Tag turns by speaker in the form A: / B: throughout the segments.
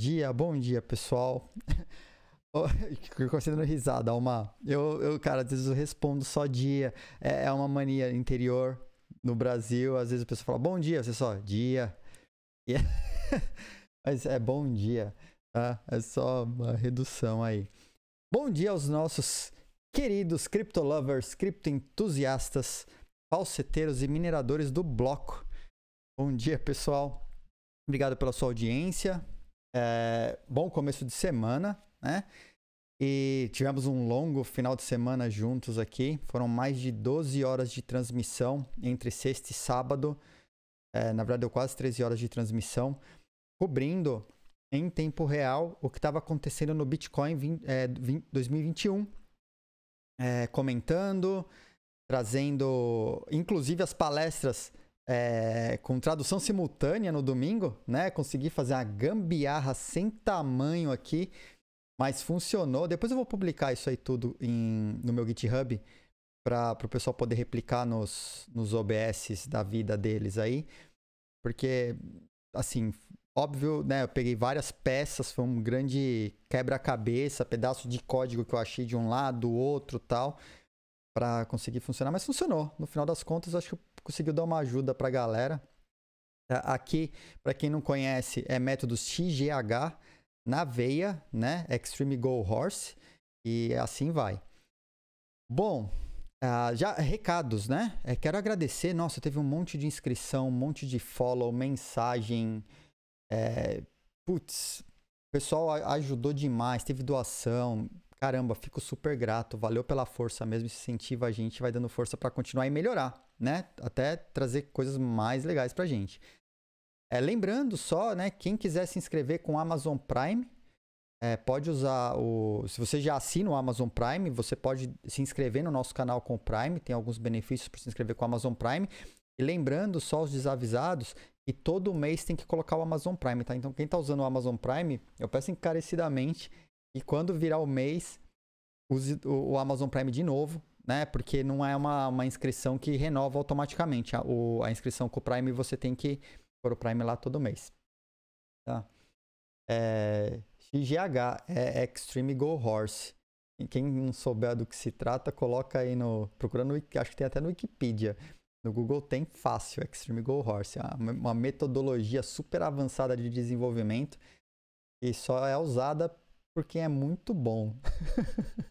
A: dia, bom dia, pessoal. Considerando risada, uma. Eu, eu, cara, às vezes eu respondo só dia. É, é uma mania interior no Brasil. Às vezes a pessoa fala bom dia, você só dia. Yeah. É mas é bom dia, tá? É só uma redução aí. Bom dia aos nossos queridos criptolovers, entusiastas, falseteiros e mineradores do bloco. Bom dia, pessoal. Obrigado pela sua audiência. É, bom começo de semana, né? E tivemos um longo final de semana juntos aqui. Foram mais de 12 horas de transmissão entre sexta e sábado. É, na verdade, deu quase 13 horas de transmissão, cobrindo em tempo real o que estava acontecendo no Bitcoin 20, é, 20, 2021. É, comentando, trazendo inclusive as palestras é, com tradução simultânea no domingo, né? Consegui fazer uma gambiarra sem tamanho aqui, mas funcionou. Depois eu vou publicar isso aí tudo em, no meu GitHub para o pessoal poder replicar nos, nos OBS da vida deles aí. Porque, assim, óbvio, né? Eu peguei várias peças, foi um grande quebra-cabeça, pedaço de código que eu achei de um lado, do outro tal, para conseguir funcionar, mas funcionou. No final das contas, acho que conseguiu dar uma ajuda para a galera. Tá, aqui, para quem não conhece, é métodos XGH na veia, né? Extreme Go Horse. E assim vai. Bom, ah, já recados, né? É, quero agradecer. Nossa, teve um monte de inscrição, um monte de follow, mensagem. É, putz, o pessoal ajudou demais, teve doação caramba, fico super grato, valeu pela força mesmo, incentiva a gente, vai dando força para continuar e melhorar, né? Até trazer coisas mais legais pra gente. É, lembrando só, né, quem quiser se inscrever com Amazon Prime, é, pode usar o. Se você já assina o Amazon Prime, você pode se inscrever no nosso canal com o Prime, tem alguns benefícios para se inscrever com o Amazon Prime. E lembrando só os desavisados que todo mês tem que colocar o Amazon Prime, tá? Então quem está usando o Amazon Prime, eu peço encarecidamente e quando virar o mês, use o Amazon Prime de novo, né? Porque não é uma, uma inscrição que renova automaticamente. A, o, a inscrição com o Prime você tem que pôr o Prime lá todo mês. Tá? É, XGH é Extreme Go Horse. Quem não souber do que se trata, coloca aí no. Procura no. Acho que tem até no Wikipedia. No Google tem fácil, Extreme Go Horse. é Uma metodologia super avançada de desenvolvimento e só é usada porque é muito bom.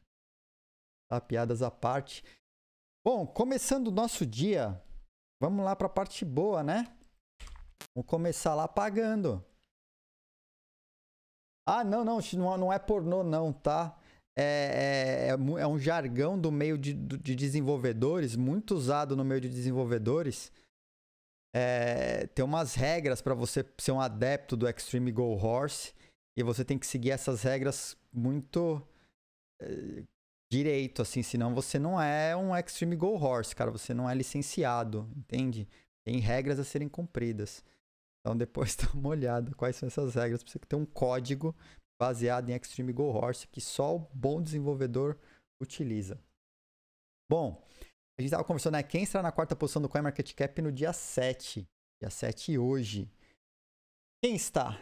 A: tá, piadas à parte. Bom, começando o nosso dia, vamos lá para a parte boa, né? Vamos começar lá pagando. Ah, não, não, não é pornô não, tá? É, é, é, é um jargão do meio de, de, desenvolvedores, muito usado no meio de desenvolvedores. É, tem umas regras para você ser um adepto do Extreme Go Horse e você tem que seguir essas regras muito é, direito, assim, senão você não é um Extreme Go Horse, cara, você não é licenciado, entende? Tem regras a serem cumpridas. Então depois dá uma olhada quais são essas regras, precisa ter um código baseado em Extreme Go Horse que só o bom desenvolvedor utiliza. Bom, a gente estava conversando, né? Quem está na quarta posição do CoinMarketCap no dia 7? Dia 7 hoje. Quem está?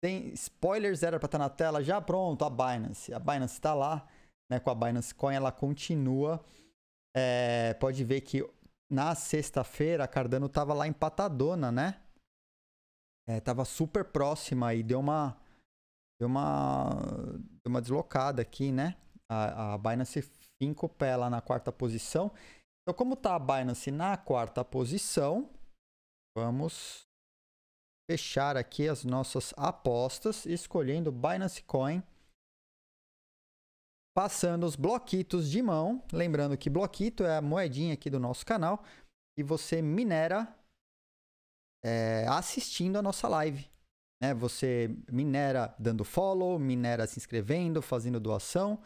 A: Tem spoilers, era para estar tá na tela já pronto, a Binance. A Binance está lá, né, com a Binance Coin, ela continua. É, pode ver que na sexta-feira a Cardano estava lá empatadona, né? É, tava super próxima e deu uma deu uma deu uma deslocada aqui, né? A, a Binance finca o pé lá na quarta posição. Então, como tá a Binance na quarta posição, vamos fechar aqui as nossas apostas, escolhendo Binance Coin, passando os bloquitos de mão. Lembrando que bloquito é a moedinha aqui do nosso canal e você minera é, assistindo a nossa live. Né? Você minera dando follow, minera se inscrevendo, fazendo doação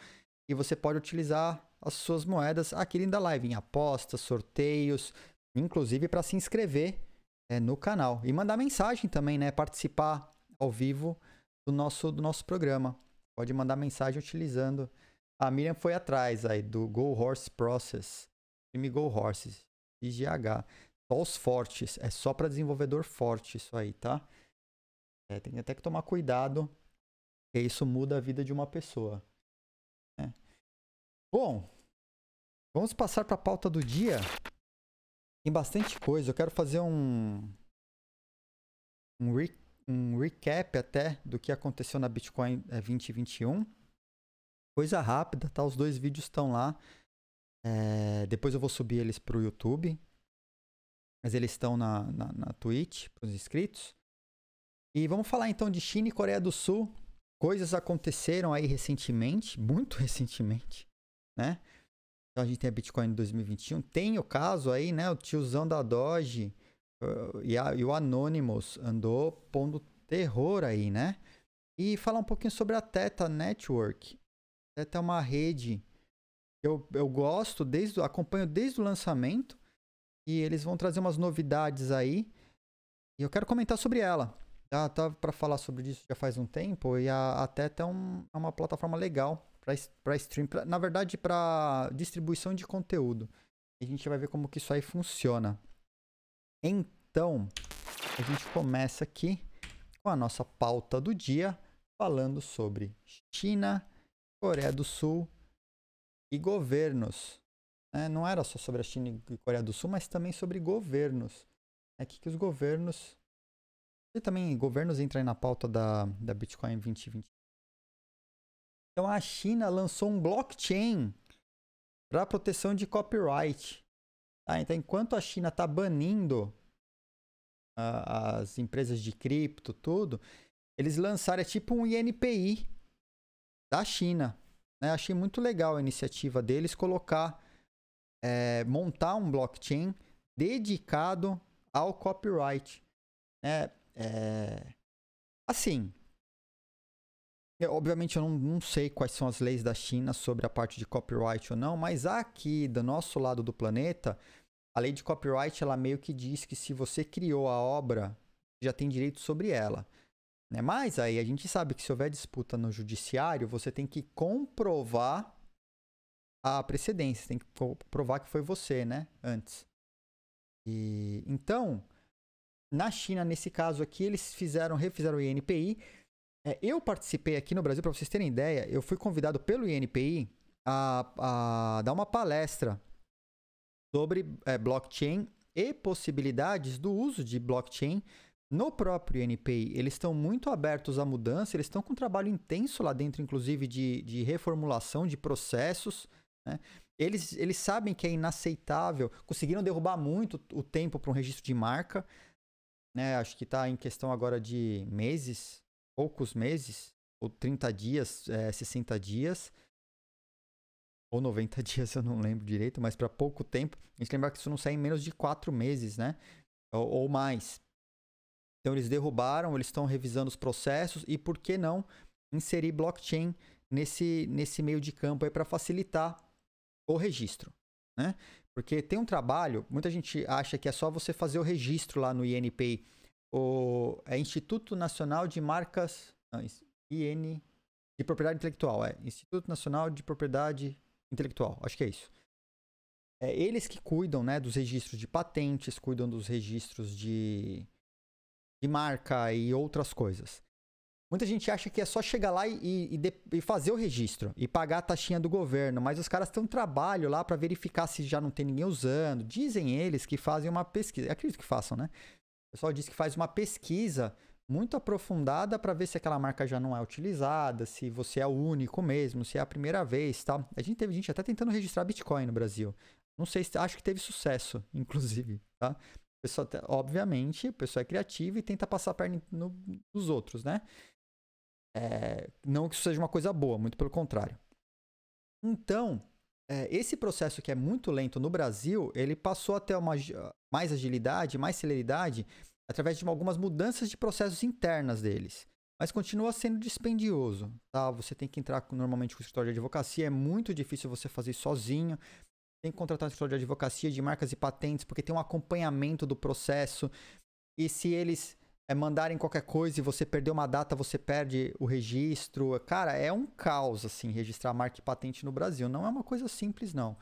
A: e você pode utilizar as suas moedas aqui dentro da live, em apostas, sorteios, inclusive para se inscrever é, no canal. E mandar mensagem também, né? Participar ao vivo do nosso, do nosso programa. Pode mandar mensagem utilizando. A Miriam foi atrás aí do Go Horse Process. Time Go Horses. IGH. Só os fortes. É só para desenvolvedor forte isso aí, tá? É, tem até que tomar cuidado. Porque isso muda a vida de uma pessoa. Né? Bom, vamos passar para a pauta do dia. Tem bastante coisa. Eu quero fazer um. Um, re, um recap até do que aconteceu na Bitcoin 2021. Eh, coisa rápida, tá? Os dois vídeos estão lá. É, depois eu vou subir eles para o YouTube. Mas eles estão na, na, na Twitch, para os inscritos. E vamos falar então de China e Coreia do Sul. Coisas aconteceram aí recentemente, muito recentemente, né? Então a gente tem a Bitcoin em 2021. Tem o caso aí, né? O tiozão da Doge uh, e, a, e, o Anonymous andou pondo terror aí, né? E falar um pouquinho sobre a Teta Network. A Teta é uma rede que eu, eu gosto, desde, acompanho desde o lançamento. E eles vão trazer umas novidades aí. E eu quero comentar sobre ela. Já tá, tava para falar sobre isso já faz um tempo. E a, a Teta é, um, é uma plataforma legal para stream, pra, na verdade para distribuição de conteúdo. E a gente vai ver como que isso aí funciona. Então, a gente começa aqui com a nossa pauta do dia, falando sobre China, Coreia do Sul e governos. É, não era só sobre a China e Coreia do Sul, mas também sobre governos. É que, que os governos. E também governos entra aí na pauta da, da Bitcoin 2023, então a China lançou um blockchain para proteção de copyright. Tá? Então, enquanto a China está banindo uh, as empresas de cripto, tudo, eles lançaram é tipo um INPI da China. Né? Achei muito legal a iniciativa deles colocar, é, montar um blockchain dedicado ao copyright. Né? É, assim, é, obviamente eu não, não, sei quais são as leis da China sobre a parte de copyright ou não, mas aqui do nosso lado do planeta, a lei de copyright ela meio que diz que se você criou a obra, já tem direito sobre ela. Né? Mas aí a gente sabe que se houver disputa no judiciário, você tem que comprovar a precedência, tem que provar que foi você, né? Antes. E então, na China, nesse caso aqui, eles fizeram, refizeram o INPI é, eu participei aqui no Brasil, para vocês terem ideia, eu fui convidado pelo INPI a, a dar uma palestra sobre é, blockchain e possibilidades do uso de blockchain no próprio INPI. Eles estão muito abertos à mudança, eles estão com um trabalho intenso lá dentro, inclusive de, de reformulação de processos. Né? Eles, eles sabem que é inaceitável, conseguiram derrubar muito o tempo para um registro de marca. Né? Acho que está em questão agora de meses, poucos meses, ou 30 dias, é, 60 dias, ou 90 dias, eu não lembro direito, mas para pouco tempo. A gente lembrar que isso não sai em menos de 4 meses, né? Ou, ou mais. Então eles derrubaram, eles estão revisando os processos e por que não inserir blockchain nesse, nesse meio de campo aí para facilitar o registro, né? Porque tem um trabalho, muita gente acha que é só você fazer o registro lá no INPI o é Instituto Nacional de Marcas não, IN de Propriedade Intelectual, é Instituto Nacional de Propriedade Intelectual, acho que é isso. É eles que cuidam, né, dos registros de patentes, cuidam dos registros de de marca e outras coisas. Muita gente acha que é só chegar lá e, e, e, fazer o registro e pagar a taxinha do governo, mas os caras têm um trabalho lá para verificar se já não tem ninguém usando. Dizem eles que fazem uma pesquisa, acredito que façam, né? pessoal diz que faz uma pesquisa muito aprofundada para ver se aquela marca já não é utilizada, se você é o único mesmo, se é a primeira vez, tal. Tá? A gente teve gente até tentando registrar Bitcoin no Brasil. Não sei se acho que teve sucesso, inclusive, tá? pessoal, obviamente, a pessoa é criativa e tenta passar a perna no, nos outros, né? É, não que isso seja uma coisa boa, muito pelo contrário. Então, é, esse processo que é muito lento no Brasil, ele passou a ter uma, mais agilidade, mais celeridade, através de algumas mudanças de processos internas deles. Mas continua sendo dispendioso, tá? Você tem que entrar normalmente com o escritório de advocacia, é muito difícil você fazer sozinho. Tem que contratar um escritório de advocacia, de marcas e patentes, porque tem um acompanhamento do processo. E se eles é, mandarem qualquer coisa e você perdeu uma data, você perde o registro. Cara, é um caos, assim, registrar marca e patente no Brasil. Não é uma coisa simples, não.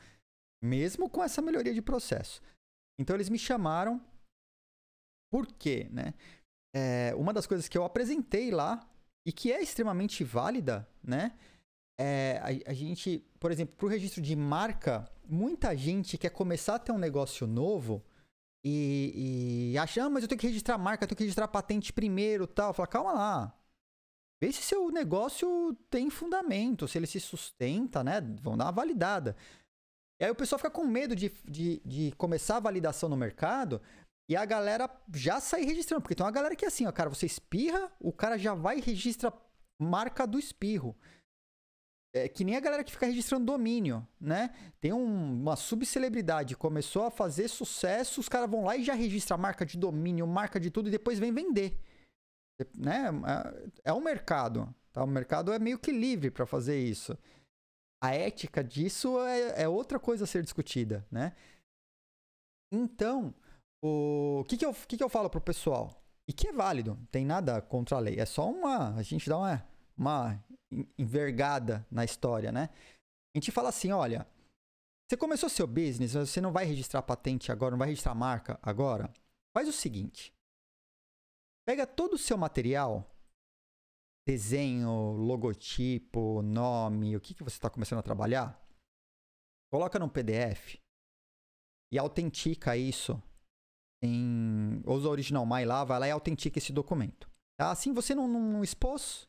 A: Mesmo com essa melhoria de processo. Então, eles me chamaram. Por quê, né? É, uma das coisas que eu apresentei lá e que é extremamente válida, né? É, a, a, gente, por exemplo, para o registro de marca, muita gente quer começar a ter um negócio novo e, e achando, ah, mas eu tenho que registrar marca, eu tenho que registrar patente primeiro tal. Fala, calma lá. Vê se seu negócio tem fundamento, se ele se sustenta, né? Vão dar uma validada. E aí o pessoal fica com medo de, de, de começar a validação no mercado e a galera já sai registrando. Porque tem uma galera que é assim, ó, cara, você espirra, o cara já vai e registra marca do espirro é que nem a galera que fica registrando domínio, né? Tem um, uma subcelebridade, começou a fazer sucesso, os caras vão lá e já registra marca de domínio, marca de tudo e depois vem vender. É, né? É, é um mercado, tá? O mercado é meio que livre para fazer isso. A ética disso é, é, outra coisa a ser discutida, né? Então, o que, que, eu, que, que eu falo pro pessoal? E que é válido, tem nada contra a lei, é só uma. A gente dá uma, uma envergada na história, né? A gente fala assim, olha, você começou seu business, você não vai registrar patente agora, não vai registrar marca agora. Faz o seguinte: pega todo o seu material, desenho, logotipo, nome, o que, que você está começando a trabalhar, coloca num PDF e autentica isso em usa o original my lá, vai lá e autentica esse documento. Tá? Assim você não, não expôs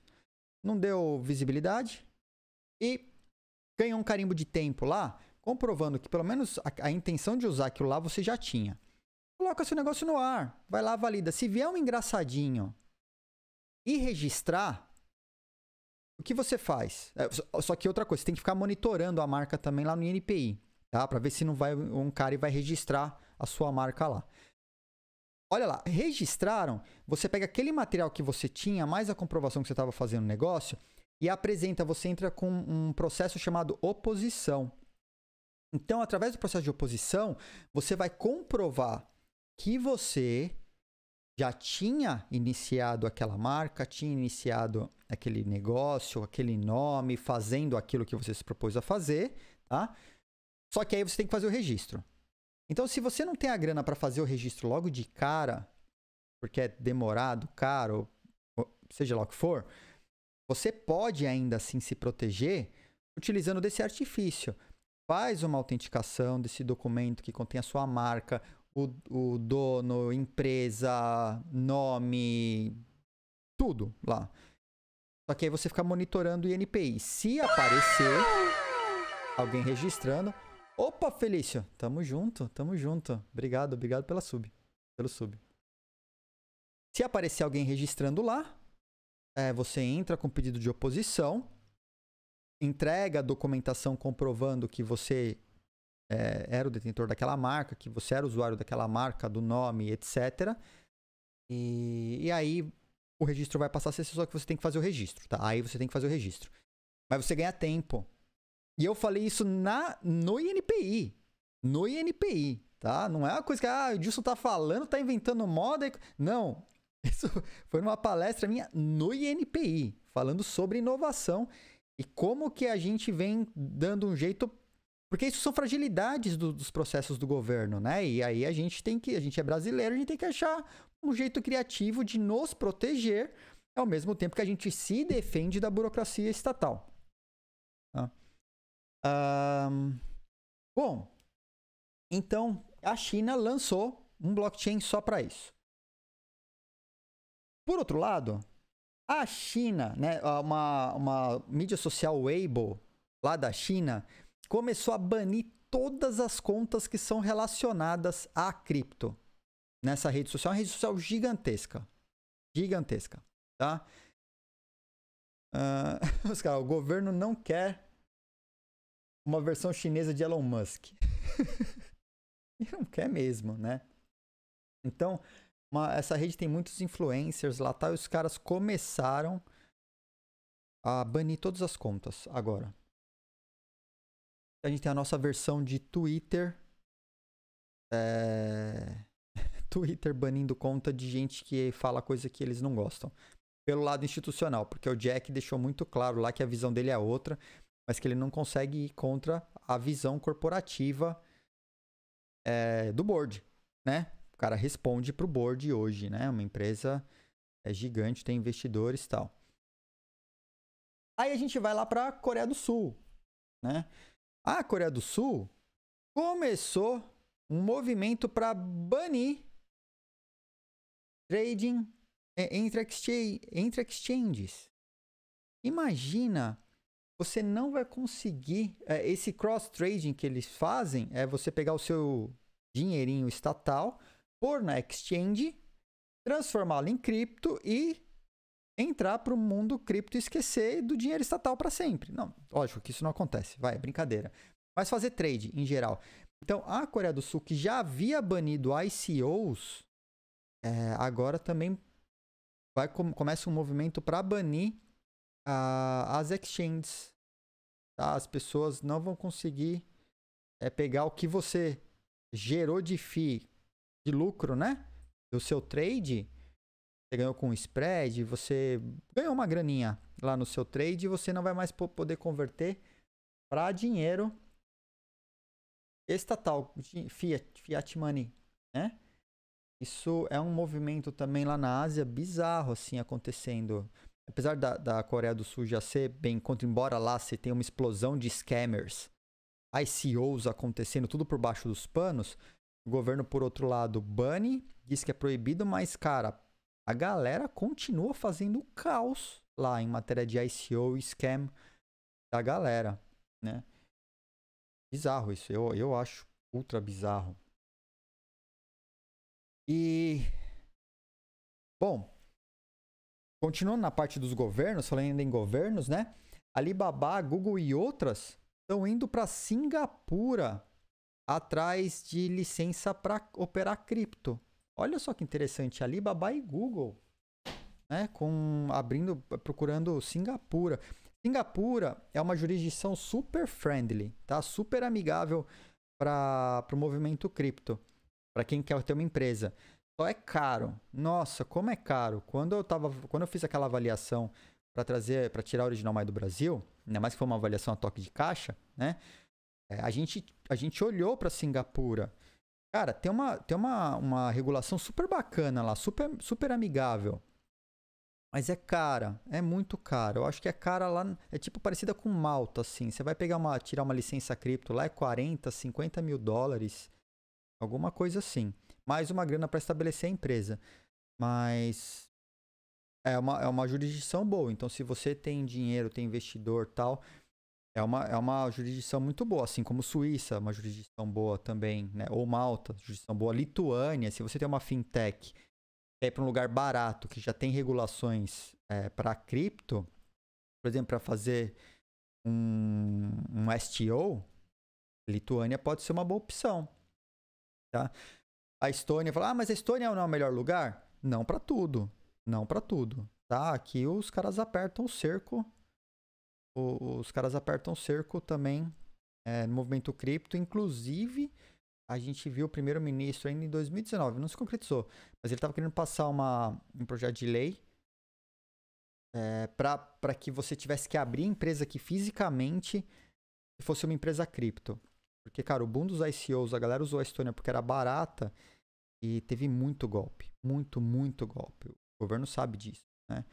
A: não deu visibilidade e ganhou um carimbo de tempo lá, comprovando que pelo menos a, a intenção de usar aquilo lá você já tinha. Coloca seu negócio no ar, vai lá, valida. Se vier um engraçadinho e registrar, o que você faz? É, só que outra coisa, você tem que ficar monitorando a marca também lá no INPI, tá? Para ver se não vai um cara e vai registrar a sua marca lá. Olha lá, registraram, você pega aquele material que você tinha, mais a comprovação que você estava fazendo o negócio, e apresenta, você entra com um processo chamado oposição. Então, através do processo de oposição, você vai comprovar que você já tinha iniciado aquela marca, tinha iniciado aquele negócio, aquele nome, fazendo aquilo que você se propôs a fazer, tá? Só que aí você tem que fazer o registro. Então, se você não tem a grana para fazer o registro logo de cara, porque é demorado, caro, seja lá o que for, você pode ainda assim se proteger utilizando desse artifício. Faz uma autenticação desse documento que contém a sua marca, o, o dono, empresa, nome, tudo lá. Só que aí você fica monitorando o INPI. Se aparecer alguém registrando, Opa, Felício! Tamo junto, tamo junto. Obrigado, obrigado pela sub. Pelo sub. Se aparecer alguém registrando lá, é, você entra com pedido de oposição, entrega a documentação comprovando que você é, era o detentor daquela marca, que você era usuário daquela marca, do nome, etc. E, e aí o registro vai passar a ser só que você tem que fazer o registro, tá? Aí você tem que fazer o registro. Mas você ganha tempo e eu falei isso na, no INPI. No INPI, tá? Não é uma coisa que, ah, o Dilson tá falando, tá inventando moda. Não. Isso foi numa palestra minha no INPI, falando sobre inovação e como que a gente vem dando um jeito porque isso são fragilidades do, dos processos do governo, né? E aí a gente tem que, a gente é brasileiro, a gente tem que achar um jeito criativo de nos proteger, ao mesmo tempo que a gente se defende da burocracia estatal. Tá? Um, bom, então a China lançou um blockchain só para isso. Por outro lado, a China, né, uma, uma mídia social Weibo lá da China, começou a banir todas as contas que são relacionadas a cripto nessa rede social. É uma rede social gigantesca. Gigantesca, tá? Uh, os o governo não quer uma versão chinesa de Elon Musk. e não quer mesmo, né? Então, uma, essa rede tem muitos influencers lá tá, e os caras começaram a banir todas as contas agora. A gente tem a nossa versão de Twitter. É... Twitter banindo conta de gente que fala coisa que eles não gostam. Pelo lado institucional, porque o Jack deixou muito claro lá que a visão dele é outra, mas que ele não consegue ir contra a visão corporativa é, do board, né? O cara responde para o board hoje, né? Uma empresa é gigante, tem investidores e tal. Aí a gente vai lá para a Coreia do Sul, né? A Coreia do Sul
B: começou um movimento para banir trading é, entre exchanges.
A: Imagina você não vai conseguir. É, esse cross-trading que eles fazem é você pegar o seu dinheirinho estatal, pôr na exchange, transformá-lo em cripto e entrar para o mundo cripto e esquecer do dinheiro estatal para sempre. Não, lógico que isso não acontece, vai, é brincadeira. Mas fazer trade em geral. Então, a Coreia do Sul, que já havia banido ICOs, é, agora também vai, começa um movimento para banir as exchanges. Tá? As pessoas não vão conseguir é, pegar o que você gerou de FII, de lucro, né? Do seu trade. Você ganhou com spread, você ganhou uma graninha lá no seu trade e você não vai mais poder converter para dinheiro estatal, fiat, fiat money, né? Isso é um movimento também lá na Ásia bizarro assim acontecendo apesar da, da Coreia do Sul já ser bem contra, embora lá se tenha uma explosão de scammers, ICOs acontecendo, tudo por baixo dos panos, o governo, por outro lado, bane, diz que é proibido, mas, cara, a galera continua fazendo caos lá em matéria de ICO e scam da galera, né? Bizarro isso,
B: eu, eu acho ultra bizarro. E. Bom, Continuando na parte dos governos, falando em
A: governos, né? Alibaba, Google e outras estão indo para Singapura atrás de licença para operar cripto. Olha só que interessante, Alibaba e Google, né, com abrindo procurando Singapura. Singapura é uma jurisdição super friendly, tá? Super amigável para o movimento cripto, para quem quer ter uma empresa é caro. Nossa, como é caro. Quando eu tava, quando eu fiz aquela avaliação para trazer, para tirar o original mais do Brasil, ainda mais que foi uma avaliação a toque de caixa, né? É, a gente, a gente olhou para Singapura. Cara, tem uma, tem uma, uma regulação super bacana lá, super, super amigável. Mas é cara, é muito cara. Eu acho que é cara lá, é tipo parecida com Malta, assim. Você vai pegar uma, tirar uma licença cripto lá é 40, 50 mil dólares, alguma coisa assim mais uma grana para estabelecer a empresa. Mas é uma, é uma jurisdição boa. Então, se você tem dinheiro, tem investidor tal, é uma, é uma jurisdição muito boa, assim como Suíça, uma jurisdição boa também, né? Ou Malta, jurisdição boa. Lituânia, se você tem uma fintech é para um lugar barato, que já tem regulações é, para cripto, por exemplo, para fazer um, um STO, Lituânia pode ser uma boa opção, tá? a Estônia fala: "Ah, mas a Estônia não é o melhor lugar?" Não para tudo, não para tudo, tá? Aqui os caras apertam o cerco. os caras apertam o cerco também é, no movimento cripto, inclusive a gente viu o primeiro-ministro ainda em 2019, não se concretizou, mas ele estava querendo passar uma, um projeto de lei é, para que você tivesse que abrir empresa que fisicamente fosse uma empresa cripto. Porque, cara, o boom dos ICOs, a galera usou a Estônia porque era barata e teve muito golpe, muito, muito golpe. O governo sabe disso, né?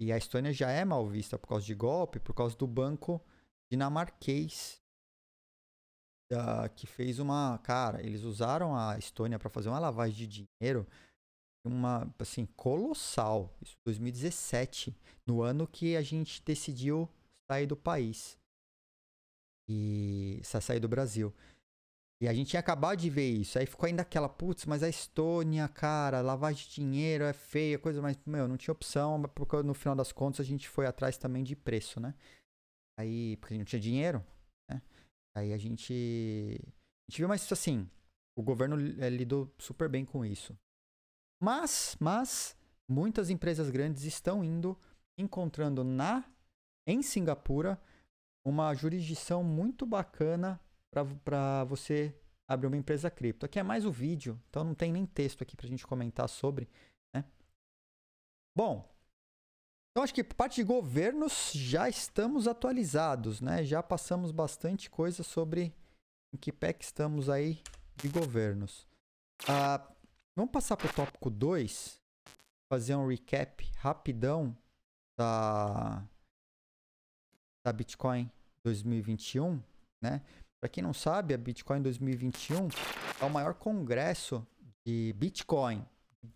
A: E a Estônia já é mal vista por causa de golpe, por causa do banco dinamarquês uh, que fez uma, cara, eles usaram a Estônia para fazer uma lavagem de dinheiro uma assim colossal, isso 2017, no ano que a gente decidiu sair do país e sair do Brasil. E a gente tinha acabado de ver isso. Aí ficou ainda aquela, putz, mas a Estônia, cara, lavagem de dinheiro é feia, coisa, mas, meu, não tinha opção, porque no final das contas a gente foi atrás também de preço, né? Aí, porque não tinha dinheiro, né? Aí a gente. A gente viu, mas assim, o governo é, lidou super bem com isso. Mas, mas, muitas empresas grandes estão indo, encontrando na em Singapura uma jurisdição muito bacana para você abrir uma empresa cripto. Aqui é mais o vídeo, então não tem nem texto aqui para a gente comentar sobre. Né? Bom, então acho que parte de governos já estamos atualizados, né? Já passamos bastante coisa sobre em que pé que estamos aí de governos. Ah, vamos passar para o tópico 2, fazer um recap rapidão da, da Bitcoin 2021, né? Para quem não sabe, a Bitcoin 2021 é o maior congresso de Bitcoin.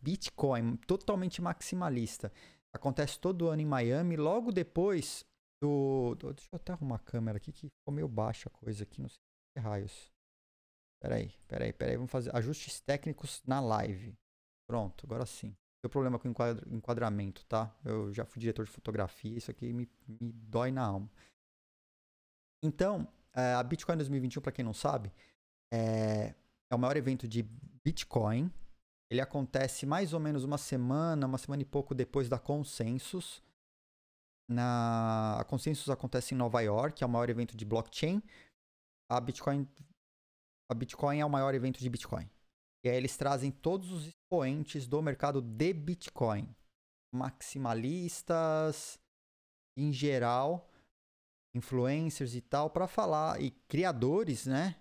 A: Bitcoin totalmente maximalista. Acontece todo ano em Miami, logo depois do, do Deixa eu até arrumar a câmera aqui que ficou meio baixa a coisa aqui, não sei que raios. Peraí, peraí, peraí. Vamos fazer ajustes técnicos na live. Pronto, agora sim. Deu problema com enquadra, enquadramento, tá? Eu já fui diretor de fotografia, isso aqui me, me dói na alma. Então, é, a Bitcoin 2021, para quem não sabe, é, é o maior evento de Bitcoin. Ele acontece mais ou menos uma semana, uma semana e pouco depois da Consensus. Na, a Consensus acontece em Nova York, é o maior evento de blockchain. A Bitcoin, a Bitcoin é o maior evento de Bitcoin. E aí eles trazem todos os expoentes do mercado de Bitcoin. Maximalistas, em geral, influencers e tal para falar e criadores, né?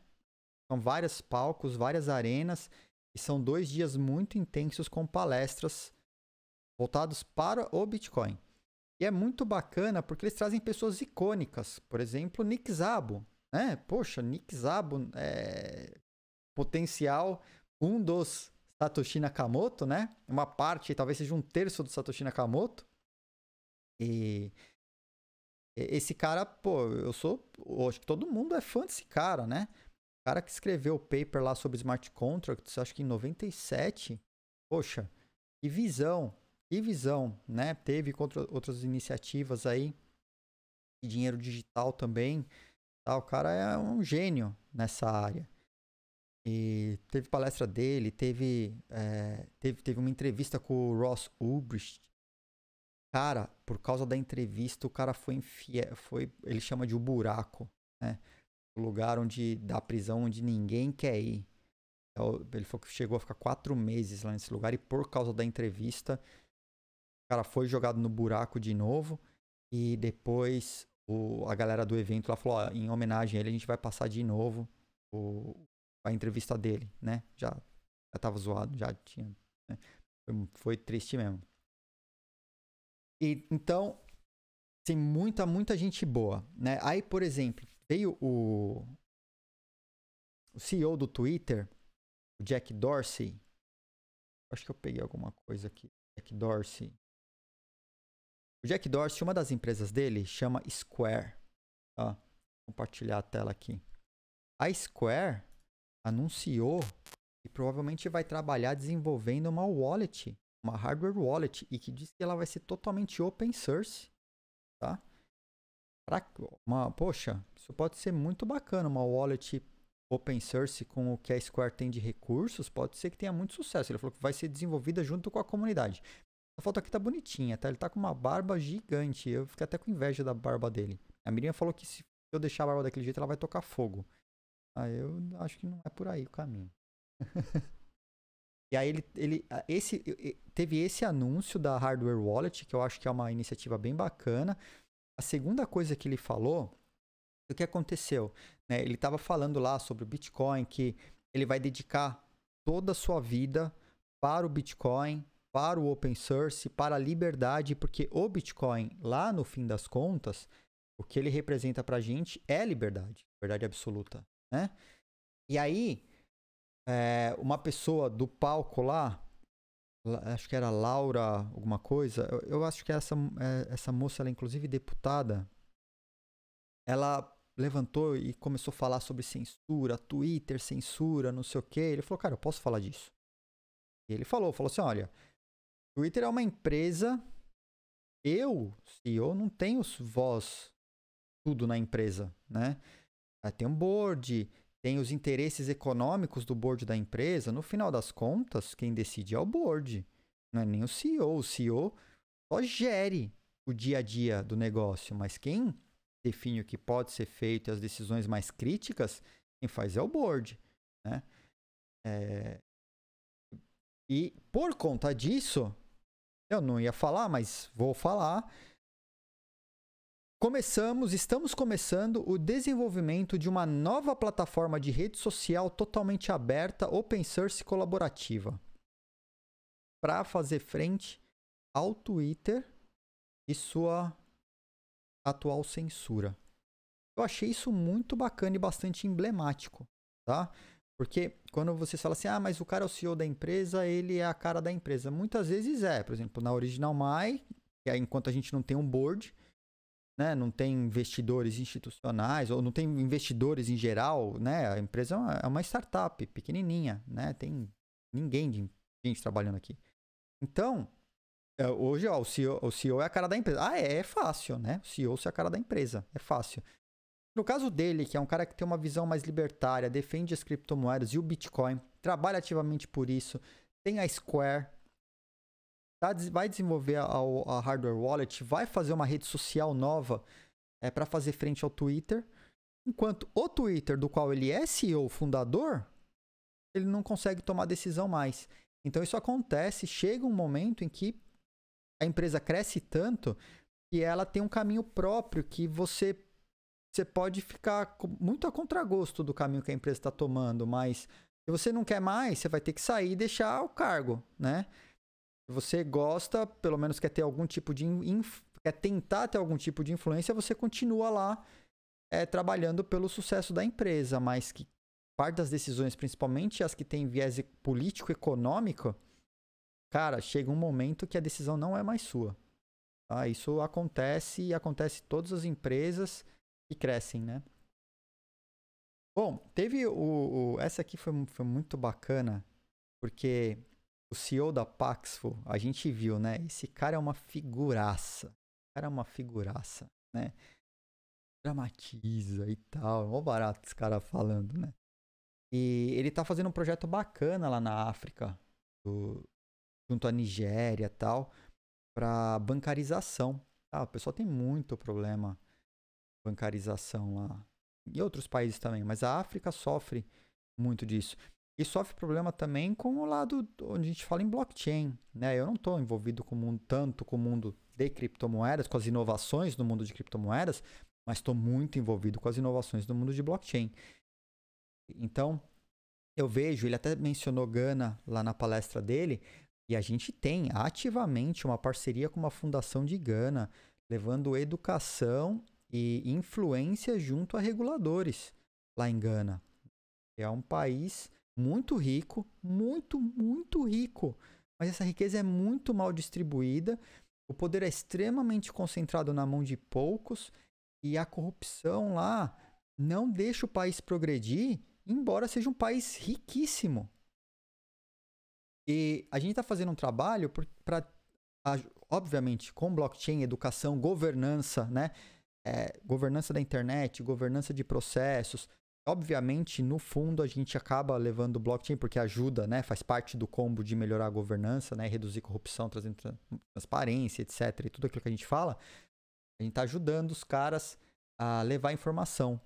A: São vários palcos, várias arenas e são dois dias muito intensos com palestras voltados para o Bitcoin. E é muito bacana porque eles trazem pessoas icônicas, por exemplo, Nick Zabo, né? Poxa, Nick Zabo é potencial um dos Satoshi Nakamoto, né? Uma parte, talvez seja um terço do Satoshi Nakamoto. E esse cara, pô, eu sou. Eu acho que todo mundo é fã desse cara, né? O cara que escreveu o paper lá sobre smart contracts, acho que em 97. Poxa, que visão, que visão, né? Teve contra outras iniciativas aí, dinheiro digital também. Tá? O cara é um gênio nessa área. E teve palestra dele, teve, é, teve, teve uma entrevista com o Ross Ulbricht, Cara, por causa da entrevista, o cara foi infiel, foi, ele chama de o um buraco, né? O lugar onde da prisão onde ninguém quer ir. É ele falou que chegou a ficar quatro meses lá nesse lugar e por causa da entrevista, o cara foi jogado no buraco de novo e depois o, a galera do evento lá falou, ó, em homenagem a ele a gente vai passar de novo o, a entrevista dele, né? Já, já tava zoado, já tinha... Né? Foi, foi triste mesmo. E, então, tem muita, muita gente boa, né? Aí, por exemplo, veio o, o CEO do Twitter, o Jack Dorsey. Acho que eu peguei alguma coisa aqui. Jack Dorsey. O Jack Dorsey, uma das empresas dele, chama Square. Ó, vou compartilhar a tela aqui. A Square anunciou que provavelmente vai trabalhar desenvolvendo uma wallet uma hardware wallet e que diz que ela vai ser totalmente open source, tá? Pra uma, poxa, isso pode ser muito bacana, uma wallet open source com o que a Square tem de recursos, pode ser que tenha muito sucesso. Ele falou que vai ser desenvolvida junto com a comunidade. A foto aqui tá bonitinha, tá? Ele tá com uma barba gigante. Eu fiquei até com inveja da barba dele. A Miriam falou que se eu deixar a barba daquele jeito, ela vai tocar fogo. Ah, eu acho que não é por aí o caminho. E aí ele, ele esse, teve esse anúncio da Hardware Wallet, que eu acho que é uma iniciativa bem bacana. A segunda coisa que ele falou, o que aconteceu? Né? Ele estava falando lá sobre o Bitcoin, que ele vai dedicar toda a sua vida para o Bitcoin, para o open source, para a liberdade, porque o Bitcoin, lá no fim das contas, o que ele representa para a gente é liberdade, liberdade absoluta, né? E aí, é, uma pessoa do palco lá, acho que era Laura alguma coisa, eu, eu acho que essa, é, essa moça, ela é inclusive deputada, ela levantou e começou a falar sobre censura, Twitter, censura, não sei o que Ele falou, cara, eu posso falar disso. E ele falou, falou assim, olha, Twitter é uma empresa, eu, CEO, não tenho voz tudo na empresa, né? Tem um board, tem os interesses econômicos do board da empresa, no final das contas, quem decide é o board, não é nem o CEO. O CEO só gere o dia a dia do negócio, mas quem define o que pode ser feito e as decisões mais críticas, quem faz é o board, né? É... E por conta disso, eu não ia falar, mas vou falar. Começamos, estamos começando o desenvolvimento de uma nova plataforma de rede social totalmente aberta, open source e colaborativa, para fazer frente ao Twitter e sua atual censura. Eu achei isso muito bacana e bastante emblemático, tá? Porque quando você fala assim, ah, mas o cara é o CEO da empresa, ele é a cara da empresa. Muitas vezes é, por exemplo, na Original My, é enquanto a gente não tem um board, né, não tem investidores institucionais ou não tem investidores em geral, né? A empresa é uma é startup pequenininha, né? Tem ninguém de gente trabalhando aqui. Então, é, hoje ó, o, CEO, o CEO é a cara da empresa. Ah, é, é fácil, né? O CEO é a cara da empresa, é fácil. No caso dele, que é um cara que tem uma visão mais libertária, defende as criptomoedas e o Bitcoin, trabalha ativamente por isso, tem a Square, tá, vai desenvolver a, a, hardware wallet, vai fazer uma rede social nova é, para fazer frente ao Twitter. Enquanto o Twitter, do qual ele é CEO, fundador, ele não consegue tomar decisão mais. Então isso acontece, chega um momento em que a empresa cresce tanto que ela tem um caminho próprio que você você pode ficar muito a contragosto do caminho que a empresa está tomando, mas se você não quer mais, você vai ter que sair e deixar o cargo, né? você gosta, pelo menos quer ter algum tipo de. Inf... quer tentar ter algum tipo de influência, você continua lá é, trabalhando pelo sucesso da empresa, mas que parte das decisões, principalmente as que têm viés político-econômico, cara, chega um momento que a decisão não é mais sua. ah Isso acontece e acontece em todas as empresas que crescem, né? Bom, teve o. o essa aqui foi, foi muito bacana, porque o CEO da Paxful, a gente viu, né? Esse cara é uma figuraça. O cara é uma figuraça, né? Dramatiza e tal. Mó barato esse cara falando, né? E ele tá fazendo um projeto bacana lá na África, do, junto à Nigéria e tal, para bancarização. Ah, o pessoal tem muito problema bancarização lá. E outros países também, mas a África sofre muito disso. E sofre problema também com o lado onde a gente fala em blockchain. Né? Eu não estou envolvido com o mundo, tanto com o mundo de criptomoedas, com as inovações no mundo de criptomoedas, mas estou muito envolvido com as inovações no mundo de blockchain. Então, eu vejo, ele até mencionou Gana lá na palestra dele, e a gente tem ativamente uma parceria com uma fundação de Gana, levando educação e influência junto a reguladores lá em Gana. É um país muito rico, muito, muito rico. Mas essa riqueza é muito mal distribuída, o poder é extremamente concentrado na mão de poucos e a corrupção lá não deixa o país progredir, embora seja um país riquíssimo. E a gente está fazendo um trabalho para, obviamente, com blockchain, educação, governança, né? É, governança da internet, governança de processos, Obviamente, no fundo, a gente acaba levando o blockchain porque ajuda, né? Faz parte do combo de melhorar a governança, né? Reduzir corrupção, trazendo transparência, etc. E tudo aquilo que a gente fala. A gente está ajudando os caras a levar informação.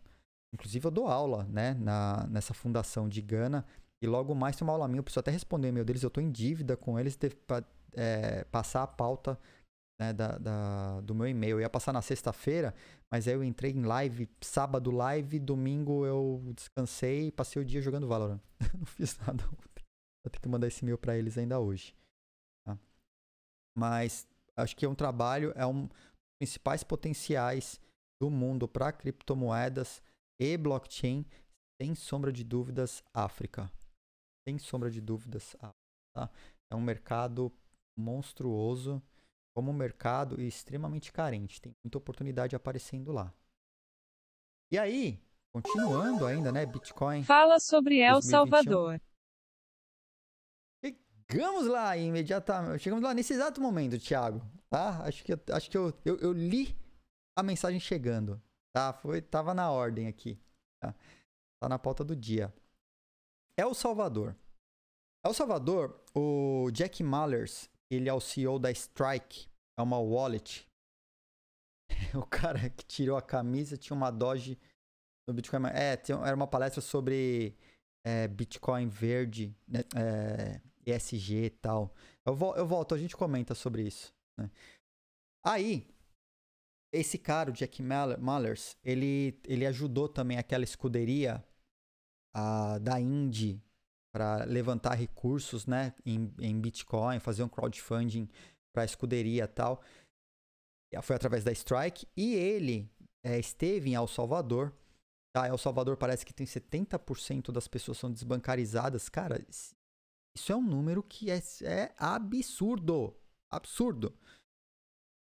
A: Inclusive, eu dou aula, né? Na, nessa fundação de Gana. E logo mais tem uma aula minha. Eu preciso até responder o e-mail deles. Eu estou em dívida com eles para pra, é, passar a pauta né, da, da, do meu e-mail. Eu ia passar na sexta-feira, mas aí eu entrei em live, sábado live, domingo eu descansei e passei o dia jogando Valorant. não fiz nada ontem. Vou ter que mandar esse e-mail para eles ainda hoje. Tá? Mas acho que é um trabalho, é um dos principais potenciais do mundo para criptomoedas e blockchain, sem sombra de dúvidas, África. Sem sombra de dúvidas, África. Tá? É um mercado monstruoso como o mercado é extremamente carente, tem muita oportunidade aparecendo lá. E aí, continuando ainda, né, Bitcoin.
B: Fala sobre El Salvador.
A: Chegamos lá imediatamente, chegamos lá nesse exato momento, Thiago, tá? Acho que, acho que eu, eu, eu li a mensagem chegando, tá? Foi, tava na ordem aqui, tá? tá na pauta do dia. El Salvador. El Salvador, o Jack Mallers, ele é o CEO da Strike, é uma wallet. o cara que tirou a camisa tinha uma Doge no Bitcoin. É, era uma palestra sobre é, Bitcoin verde, né? é, ESG e tal. Eu, vo eu volto, a gente comenta sobre isso. Né? Aí, esse cara, o Jack Mallers, ele, ele ajudou também aquela escuderia a, da Indy para levantar recursos né, em, em Bitcoin, fazer um crowdfunding para a escuderia e tal. Foi através da Strike. E ele é, esteve em El Salvador. Tá? El Salvador parece que tem 70% das pessoas são desbancarizadas. Cara, isso é um número que é, é absurdo. Absurdo.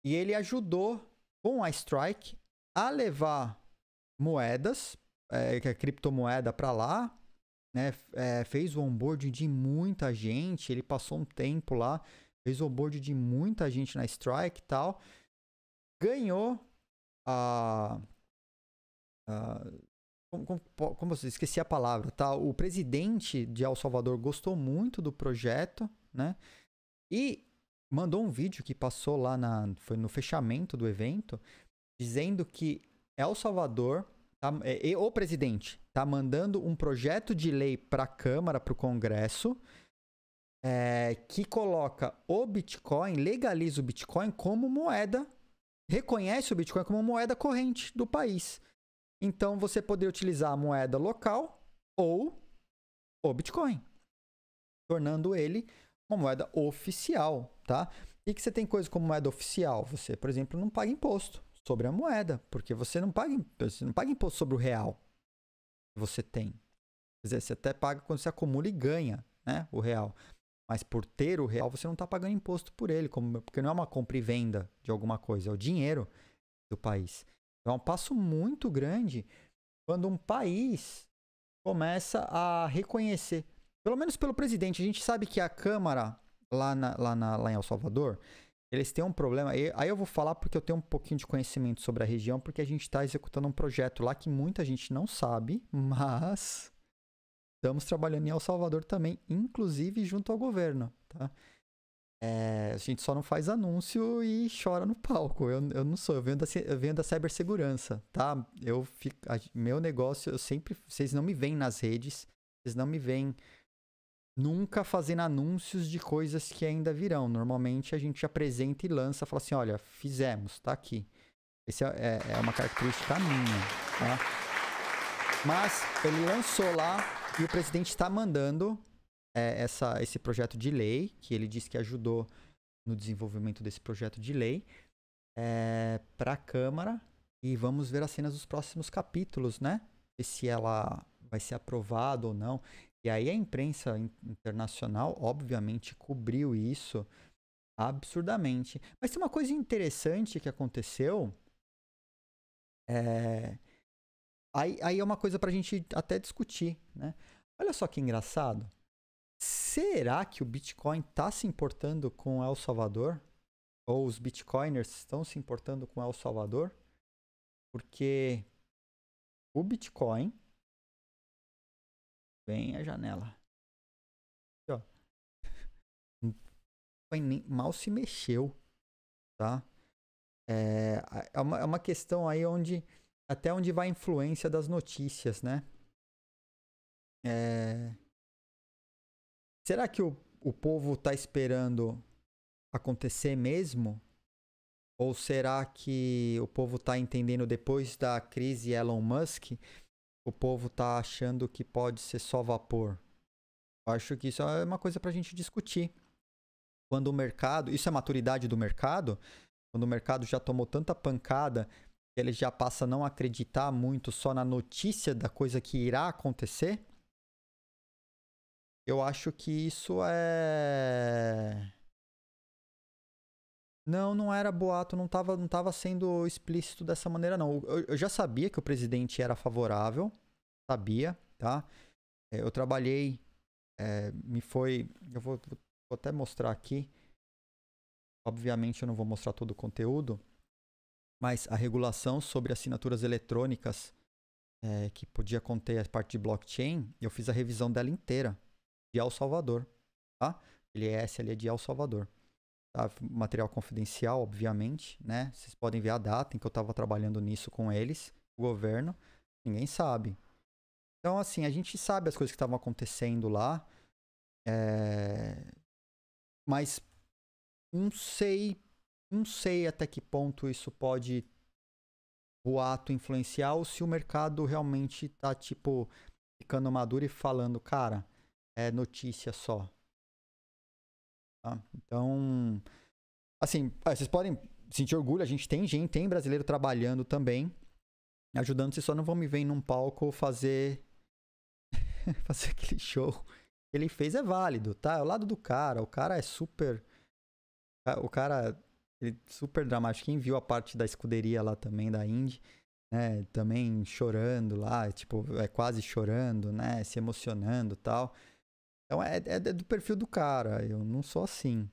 A: E ele ajudou com a Strike a levar moedas, é, é criptomoeda para lá, né, é, fez o onboard de muita gente, ele passou um tempo lá, fez o onboard de muita gente na Strike e tal, ganhou a... a como, como, como eu esqueci a palavra, tá? O presidente de El Salvador gostou muito do projeto, né? E mandou um vídeo que passou lá na, foi no fechamento do evento, dizendo que El Salvador tá, é, o presidente está mandando um projeto de lei para a Câmara, para o Congresso, é, que coloca o Bitcoin, legaliza o Bitcoin como moeda, reconhece o Bitcoin como moeda corrente do país. Então você poderia utilizar a moeda local ou o Bitcoin, tornando ele uma moeda oficial, tá? E que você tem coisas como moeda oficial, você, por exemplo, não paga imposto sobre a moeda, porque você não paga, você não paga imposto sobre o real que você tem. Quer dizer, você até paga quando você acumula e ganha né, o real. Mas por ter o real, você não está pagando imposto por ele, como, porque não é uma compra e venda de alguma coisa, é o dinheiro do país. Então é um passo muito grande quando um país começa a reconhecer, pelo menos pelo presidente. A gente sabe que a Câmara lá, na, lá, na, lá em El Salvador eles têm um problema. Aí eu vou falar porque eu tenho um pouquinho de conhecimento sobre a região, porque a gente está executando um projeto lá que muita gente não sabe, mas estamos trabalhando em El Salvador também, inclusive junto ao governo. Tá? É, a gente só não faz anúncio e chora no palco. Eu, eu não sou, eu venho da, eu venho da cibersegurança, tá? Eu fico, a, meu negócio, eu sempre. Vocês não me veem nas redes, vocês não me veem nunca fazendo anúncios de coisas que ainda virão. Normalmente a gente apresenta e lança, fala assim, olha, fizemos, tá aqui. Essa é, é, é, uma característica minha, tá? Mas ele lançou lá e o presidente está mandando é, essa, esse projeto de lei, que ele disse que ajudou no desenvolvimento desse projeto de lei, é, para a Câmara. E vamos ver as cenas dos próximos capítulos, né? se ela vai ser aprovada ou não. E aí a imprensa internacional, obviamente, cobriu isso absurdamente. Mas tem uma coisa interessante que aconteceu. É... Aí, aí é uma coisa para a gente até discutir, né? Olha só que engraçado. Será que o Bitcoin está se importando com El Salvador? Ou os Bitcoiners estão se importando com El Salvador?
B: Porque o Bitcoin bem a janela. Aqui, ó. Foi nem,
A: mal se mexeu, tá? É, é, uma, é uma questão aí onde até onde vai a influência das notícias, né? É... Será que o, o povo está esperando acontecer mesmo? Ou será que o povo está entendendo depois da crise Elon Musk o povo tá achando que pode ser só vapor. Eu acho que isso é uma coisa para a gente discutir. Quando o mercado, isso é maturidade do mercado, quando o mercado já tomou tanta pancada que ele já passa a não acreditar muito só na notícia da coisa que irá acontecer. Eu acho que isso é não, não era boato, não estava não tava sendo explícito dessa maneira, não. Eu, eu, já sabia que o presidente era favorável, sabia, tá? É, eu trabalhei, é, me foi. Eu vou, vou até mostrar aqui. Obviamente eu não vou mostrar todo o conteúdo, mas a regulação sobre assinaturas eletrônicas é, que podia conter a parte de blockchain, eu fiz a revisão dela inteira, de El Salvador, tá? Ele é essa ali é de El Salvador tá? material confidencial, obviamente, né? Vocês podem ver a data em que eu estava trabalhando nisso com eles, o governo, ninguém sabe. Então, assim, a gente sabe as coisas que estavam acontecendo lá, é... mas não sei, não sei até que ponto isso pode o ato influenciar ou se o mercado realmente tá tipo ficando maduro e falando, cara, é notícia só, Tá? Então, assim, ah, vocês podem sentir orgulho, a gente tem gente, tem brasileiro trabalhando também, ajudando, vocês só não vão me ver num palco fazer fazer aquele show ele fez é válido, tá? É o lado do cara, o cara é super ah, o cara ele super dramático, quem viu a parte da escuderia lá também da Indy, né, também chorando lá, tipo, é quase chorando, né, se emocionando, tal. Então é, é do perfil do cara. Eu não sou assim.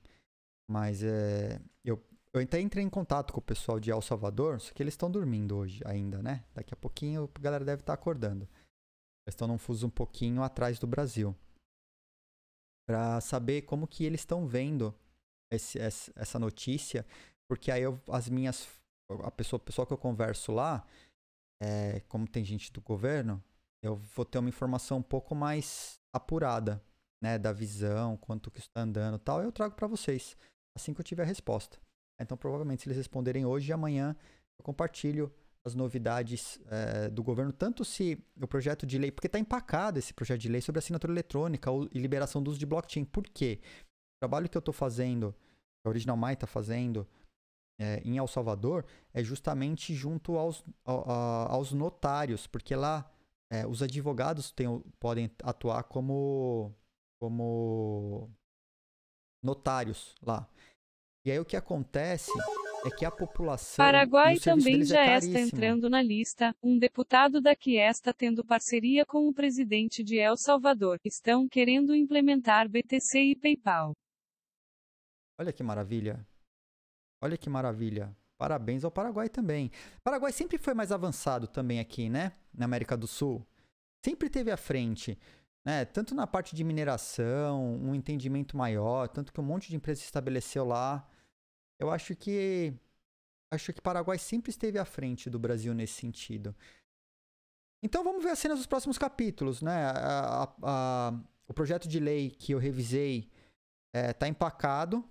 A: Mas é. Eu, eu até entrei em contato com o pessoal de El Salvador, só que eles estão dormindo hoje ainda, né? Daqui a pouquinho a galera deve estar acordando. Eles estão num fuso um pouquinho atrás do Brasil. Pra saber como que eles estão vendo esse, essa notícia. Porque aí eu, as minhas. A pessoa, o pessoal que eu converso lá, é, como tem gente do governo, eu vou ter uma informação um pouco mais apurada né, da visão, quanto que está andando tal, eu trago para vocês assim que eu tiver a resposta. Então, provavelmente, se eles responderem hoje e amanhã, eu compartilho as novidades é, do governo, tanto se o projeto de lei, porque está empacado esse projeto de lei sobre assinatura eletrônica e liberação do uso de blockchain. Por quê? O trabalho que eu estou fazendo, que a Original Mai está fazendo é, em El Salvador, é justamente junto aos, a, aos notários, porque lá é, os advogados tem, podem atuar como como notários lá. E aí o que acontece é que a população. Paraguai também já é está entrando
B: na lista. Um deputado daqui está tendo parceria com o presidente de El Salvador. Estão querendo implementar BTC e PayPal.
A: Olha que maravilha. Olha que maravilha. Parabéns ao Paraguai também. Paraguai sempre foi mais avançado também aqui, né? Na América do Sul. Sempre teve à frente né, tanto na parte de mineração, um entendimento maior, tanto que um monte de empresa se estabeleceu lá. Eu acho que acho que Paraguai sempre esteve à frente do Brasil nesse sentido. Então vamos ver as cenas dos próximos capítulos, né? A, a, a, o projeto de lei que eu revisei está é, tá empacado.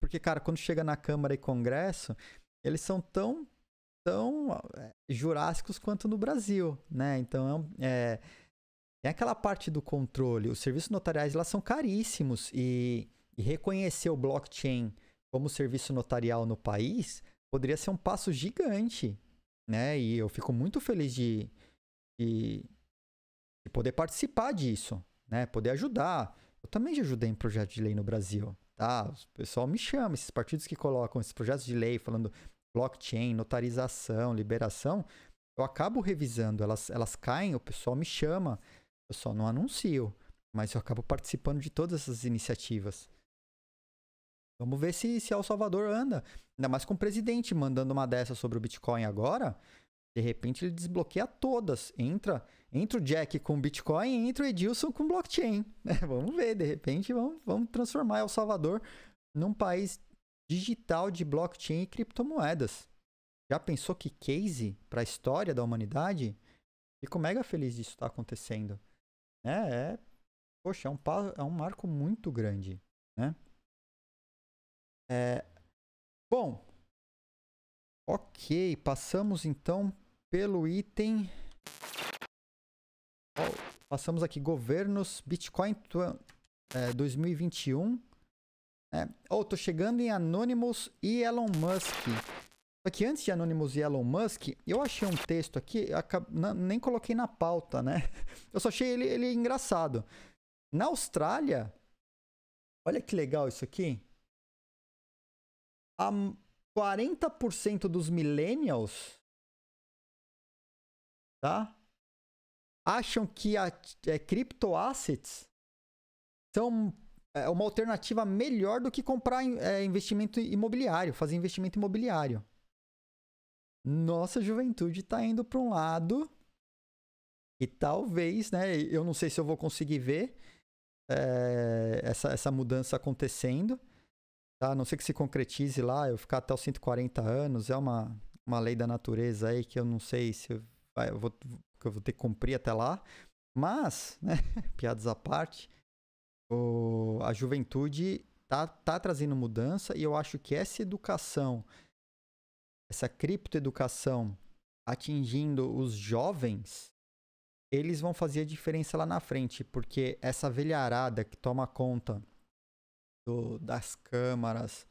A: Porque, cara, quando chega na Câmara e Congresso, eles são tão tão é, jurássicos quanto no Brasil, né? Então é, é aquela parte do controle. Os serviços notariais lá são caríssimos e, e reconhecer o blockchain como serviço notarial no país poderia ser um passo gigante, né? E eu fico muito feliz de, de, de poder participar disso, né? Poder ajudar. Eu também já ajudei em projetos de lei no Brasil, tá? O pessoal me chama, esses partidos que colocam esses projetos de lei falando blockchain, notarização, liberação, eu acabo revisando, elas, elas caem, o pessoal me chama, eu só não anuncio, mas eu acabo participando de todas essas iniciativas. Vamos ver se, se El Salvador anda. Ainda mais com o presidente mandando uma dessa sobre o Bitcoin agora. De repente ele desbloqueia todas. Entra, entra o Jack com Bitcoin, entra o Edilson com blockchain. É, vamos ver, de repente vamos, vamos transformar El Salvador num país digital de blockchain e criptomoedas. Já pensou que case para a história da humanidade? Fico mega feliz disso estar tá acontecendo.
B: É, é, poxa, é um, é um marco muito grande, né? É, bom, ok, passamos então pelo item.
A: Oh, passamos aqui governos Bitcoin é, 2021 é. Oh, tô chegando em Anonymous e Elon Musk. Só que antes de Anonymous e Elon Musk, eu achei um texto aqui, acabo, nem coloquei na pauta, né? Eu só achei ele, ele engraçado. Na Austrália, olha que legal isso
B: aqui. A 40% dos millennials tá? acham que a, é, criptoassets são é, é uma alternativa melhor
A: do que comprar é, investimento imobiliário, fazer investimento imobiliário. Nossa juventude está indo para um lado e talvez, né? Eu não sei se eu vou conseguir ver é, essa, essa mudança acontecendo. Tá? A não sei que se concretize lá, eu ficar até os 140 anos, é uma, uma lei da natureza aí que eu não sei se eu, eu vou, eu vou ter que cumprir até lá. Mas, né, piadas à parte, o, a juventude tá, tá trazendo mudança e eu acho que essa educação, essa criptoeducação atingindo os jovens, eles vão fazer a diferença lá na frente, porque essa velharada que toma conta do, das câmaras,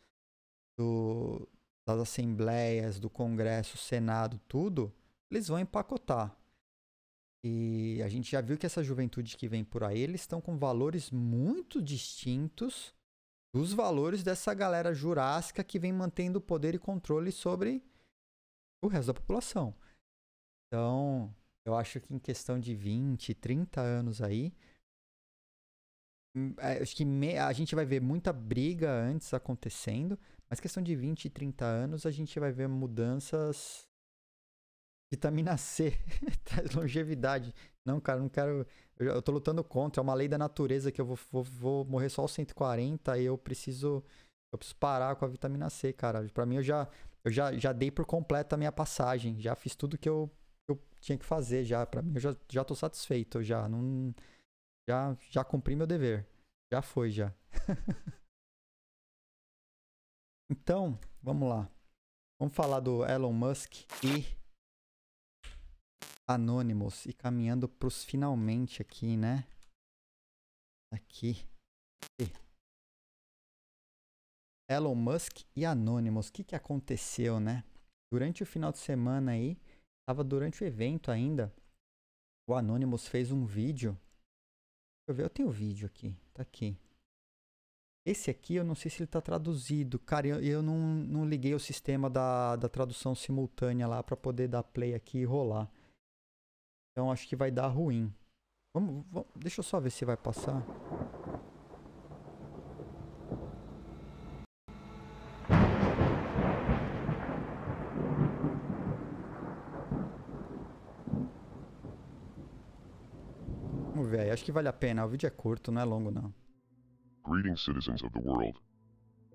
A: do, das assembleias, do Congresso, Senado, tudo, eles vão empacotar. E a gente já viu que essa juventude que vem por aí, eles estão com valores muito distintos dos valores dessa galera jurássica que vem mantendo poder e controle sobre o resto da população. Então, eu acho que em questão de 20, 30 anos aí, hum, é, acho que a gente vai ver muita briga antes acontecendo, mas questão de 20 30 anos a gente vai ver mudanças Vitamina C traz longevidade. Não, cara, não quero. Eu, eu tô lutando contra. É uma lei da natureza que eu vou, vou, vou morrer só aos 140 e eu preciso. Eu preciso parar com a vitamina C, cara. Pra mim, eu já, eu já, já dei por completo a minha passagem. Já fiz tudo que eu, eu tinha que fazer. Já, pra mim, eu já, já tô satisfeito. já, não, já, já cumpri meu dever. Já foi, já. então, vamos lá. Vamos falar do Elon Musk e Anonymous e caminhando para os finalmente aqui, né? Aqui. Elon Musk e Anonymous. O que, que aconteceu, né? Durante o final de semana aí, estava durante o evento ainda, o Anonymous fez um vídeo. Deixa eu ver, eu tenho o vídeo aqui, tá aqui. Esse aqui eu não sei se ele tá traduzido. Cara, eu, eu não, não liguei o sistema da, da tradução simultânea lá para poder dar play aqui e rolar. Então acho que vai dar ruim. Vamos, vamos, deixa eu só ver se vai passar. Vamos ver aí, acho que vale a pena. O vídeo é curto, não é longo não.
C: Greetings citizens of the world.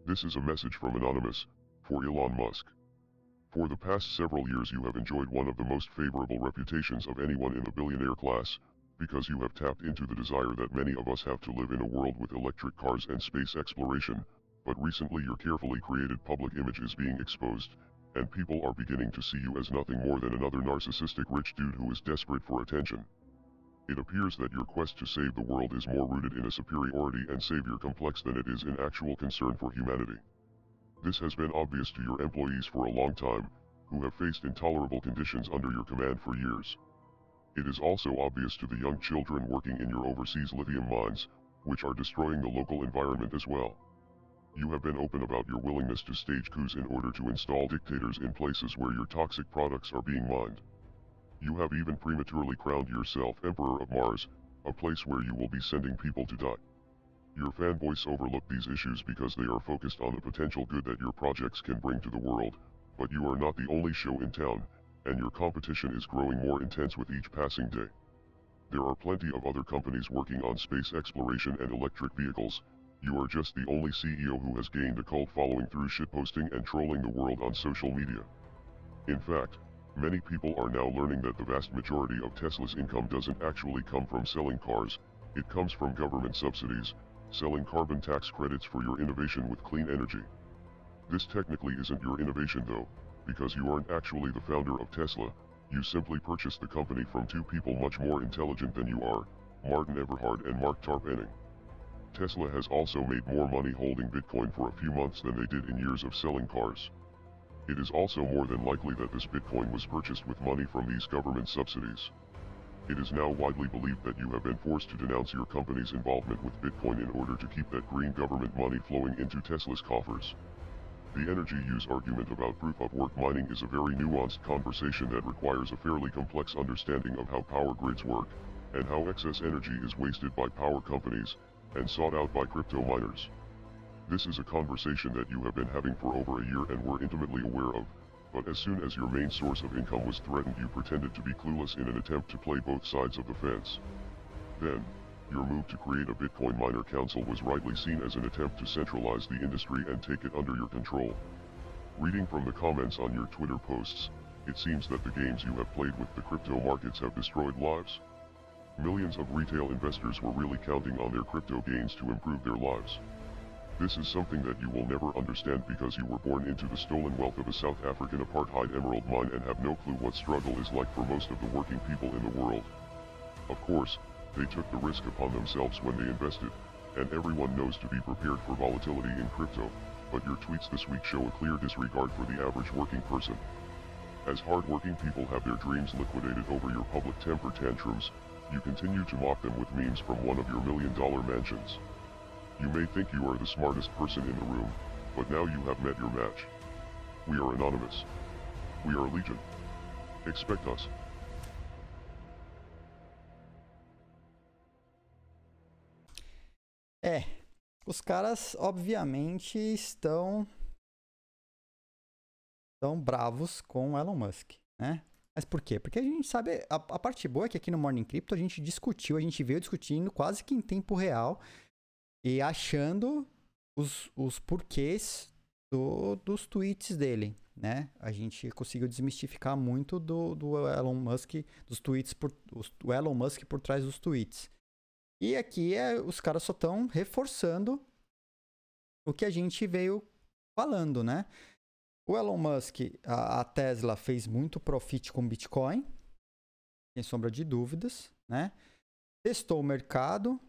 C: This is a message from Anonymous, for Elon Musk. For the past several years you have enjoyed one of the most favorable reputations of anyone in the billionaire class, because you have tapped into the desire that many of us have to live in a world with electric cars and space exploration, but recently your carefully created public image is being exposed, and people are beginning to see you as nothing more than another narcissistic rich dude who is desperate for attention. It appears that your quest to save the world is more rooted in a superiority and savior complex than it is in actual concern for humanity. This has been obvious to your employees for a long time, who have faced intolerable conditions under your command for years. It is also obvious to the young children working in your overseas lithium mines, which are destroying the local environment as well. You have been open about your willingness to stage coups in order to install dictators in places where your toxic products are being mined. You have even prematurely crowned yourself Emperor of Mars, a place where you will be sending people to die. Your fanboys overlook these issues because they are focused on the potential good that your projects can bring to the world, but you are not the only show in town, and your competition is growing more intense with each passing day. There are plenty of other companies working on space exploration and electric vehicles, you are just the only CEO who has gained a cult following through shitposting and trolling the world on social media. In fact, many people are now learning that the vast majority of Tesla's income doesn't actually come from selling cars, it comes from government subsidies, selling carbon tax credits for your innovation with clean energy. This technically isn't your innovation though, because you aren't actually the founder of Tesla, you simply purchased the company from two people much more intelligent than you are, Martin Everhard and Mark Tarpenning. Tesla has also made more money holding Bitcoin for a few months than they did in years of selling cars. It is also more than likely that this Bitcoin was purchased with money from these government subsidies. It is now widely believed that you have been forced to denounce your company's involvement with Bitcoin in order to keep that green government money flowing into Tesla's coffers. The energy use argument about proof-of-work mining is a very nuanced conversation that requires a fairly complex understanding of how power grids work, and how excess energy is wasted by power companies, and sought out by crypto miners. This is a conversation that you have been having for over a year and were intimately aware of, but as soon as your main source of income was threatened you pretended to be clueless in an attempt to play both sides of the fence. Then, your move to create a Bitcoin miner council was rightly seen as an attempt to centralize the industry and take it under your control. Reading from the comments on your Twitter posts, it seems that the games you have played with the crypto markets have destroyed lives. Millions of retail investors were really counting on their crypto gains to improve their lives. This is something that you will never understand because you were born into the stolen wealth of a South African apartheid emerald mine and have no clue what struggle is like for most of the working people in the world. Of course, they took the risk upon themselves when they invested, and everyone knows to be prepared for volatility in crypto, but your tweets this week show a clear disregard for the average working person. As hard-working people have their dreams liquidated over your public temper tantrums, you continue to mock them with memes from one of your million-dollar mansions. You may think you are the smartest person in the room, but now you have met your match. We are anonymous. We are legion. Expect us.
A: É, os caras obviamente estão estão bravos com Elon Musk, né? Mas por quê? Porque a gente sabe, a, a parte boa é que aqui no Morning Crypto a gente discutiu, a gente veio discutindo quase que em tempo real e achando os, os porquês do, dos tweets dele, né? A gente conseguiu desmistificar muito do, do Elon Musk, dos tweets por, o Elon Musk por trás dos tweets. E aqui é, os caras só estão reforçando o que a gente veio falando, né? O Elon Musk, a, a Tesla fez muito profit com Bitcoin, sem sombra de dúvidas, né? Testou o mercado,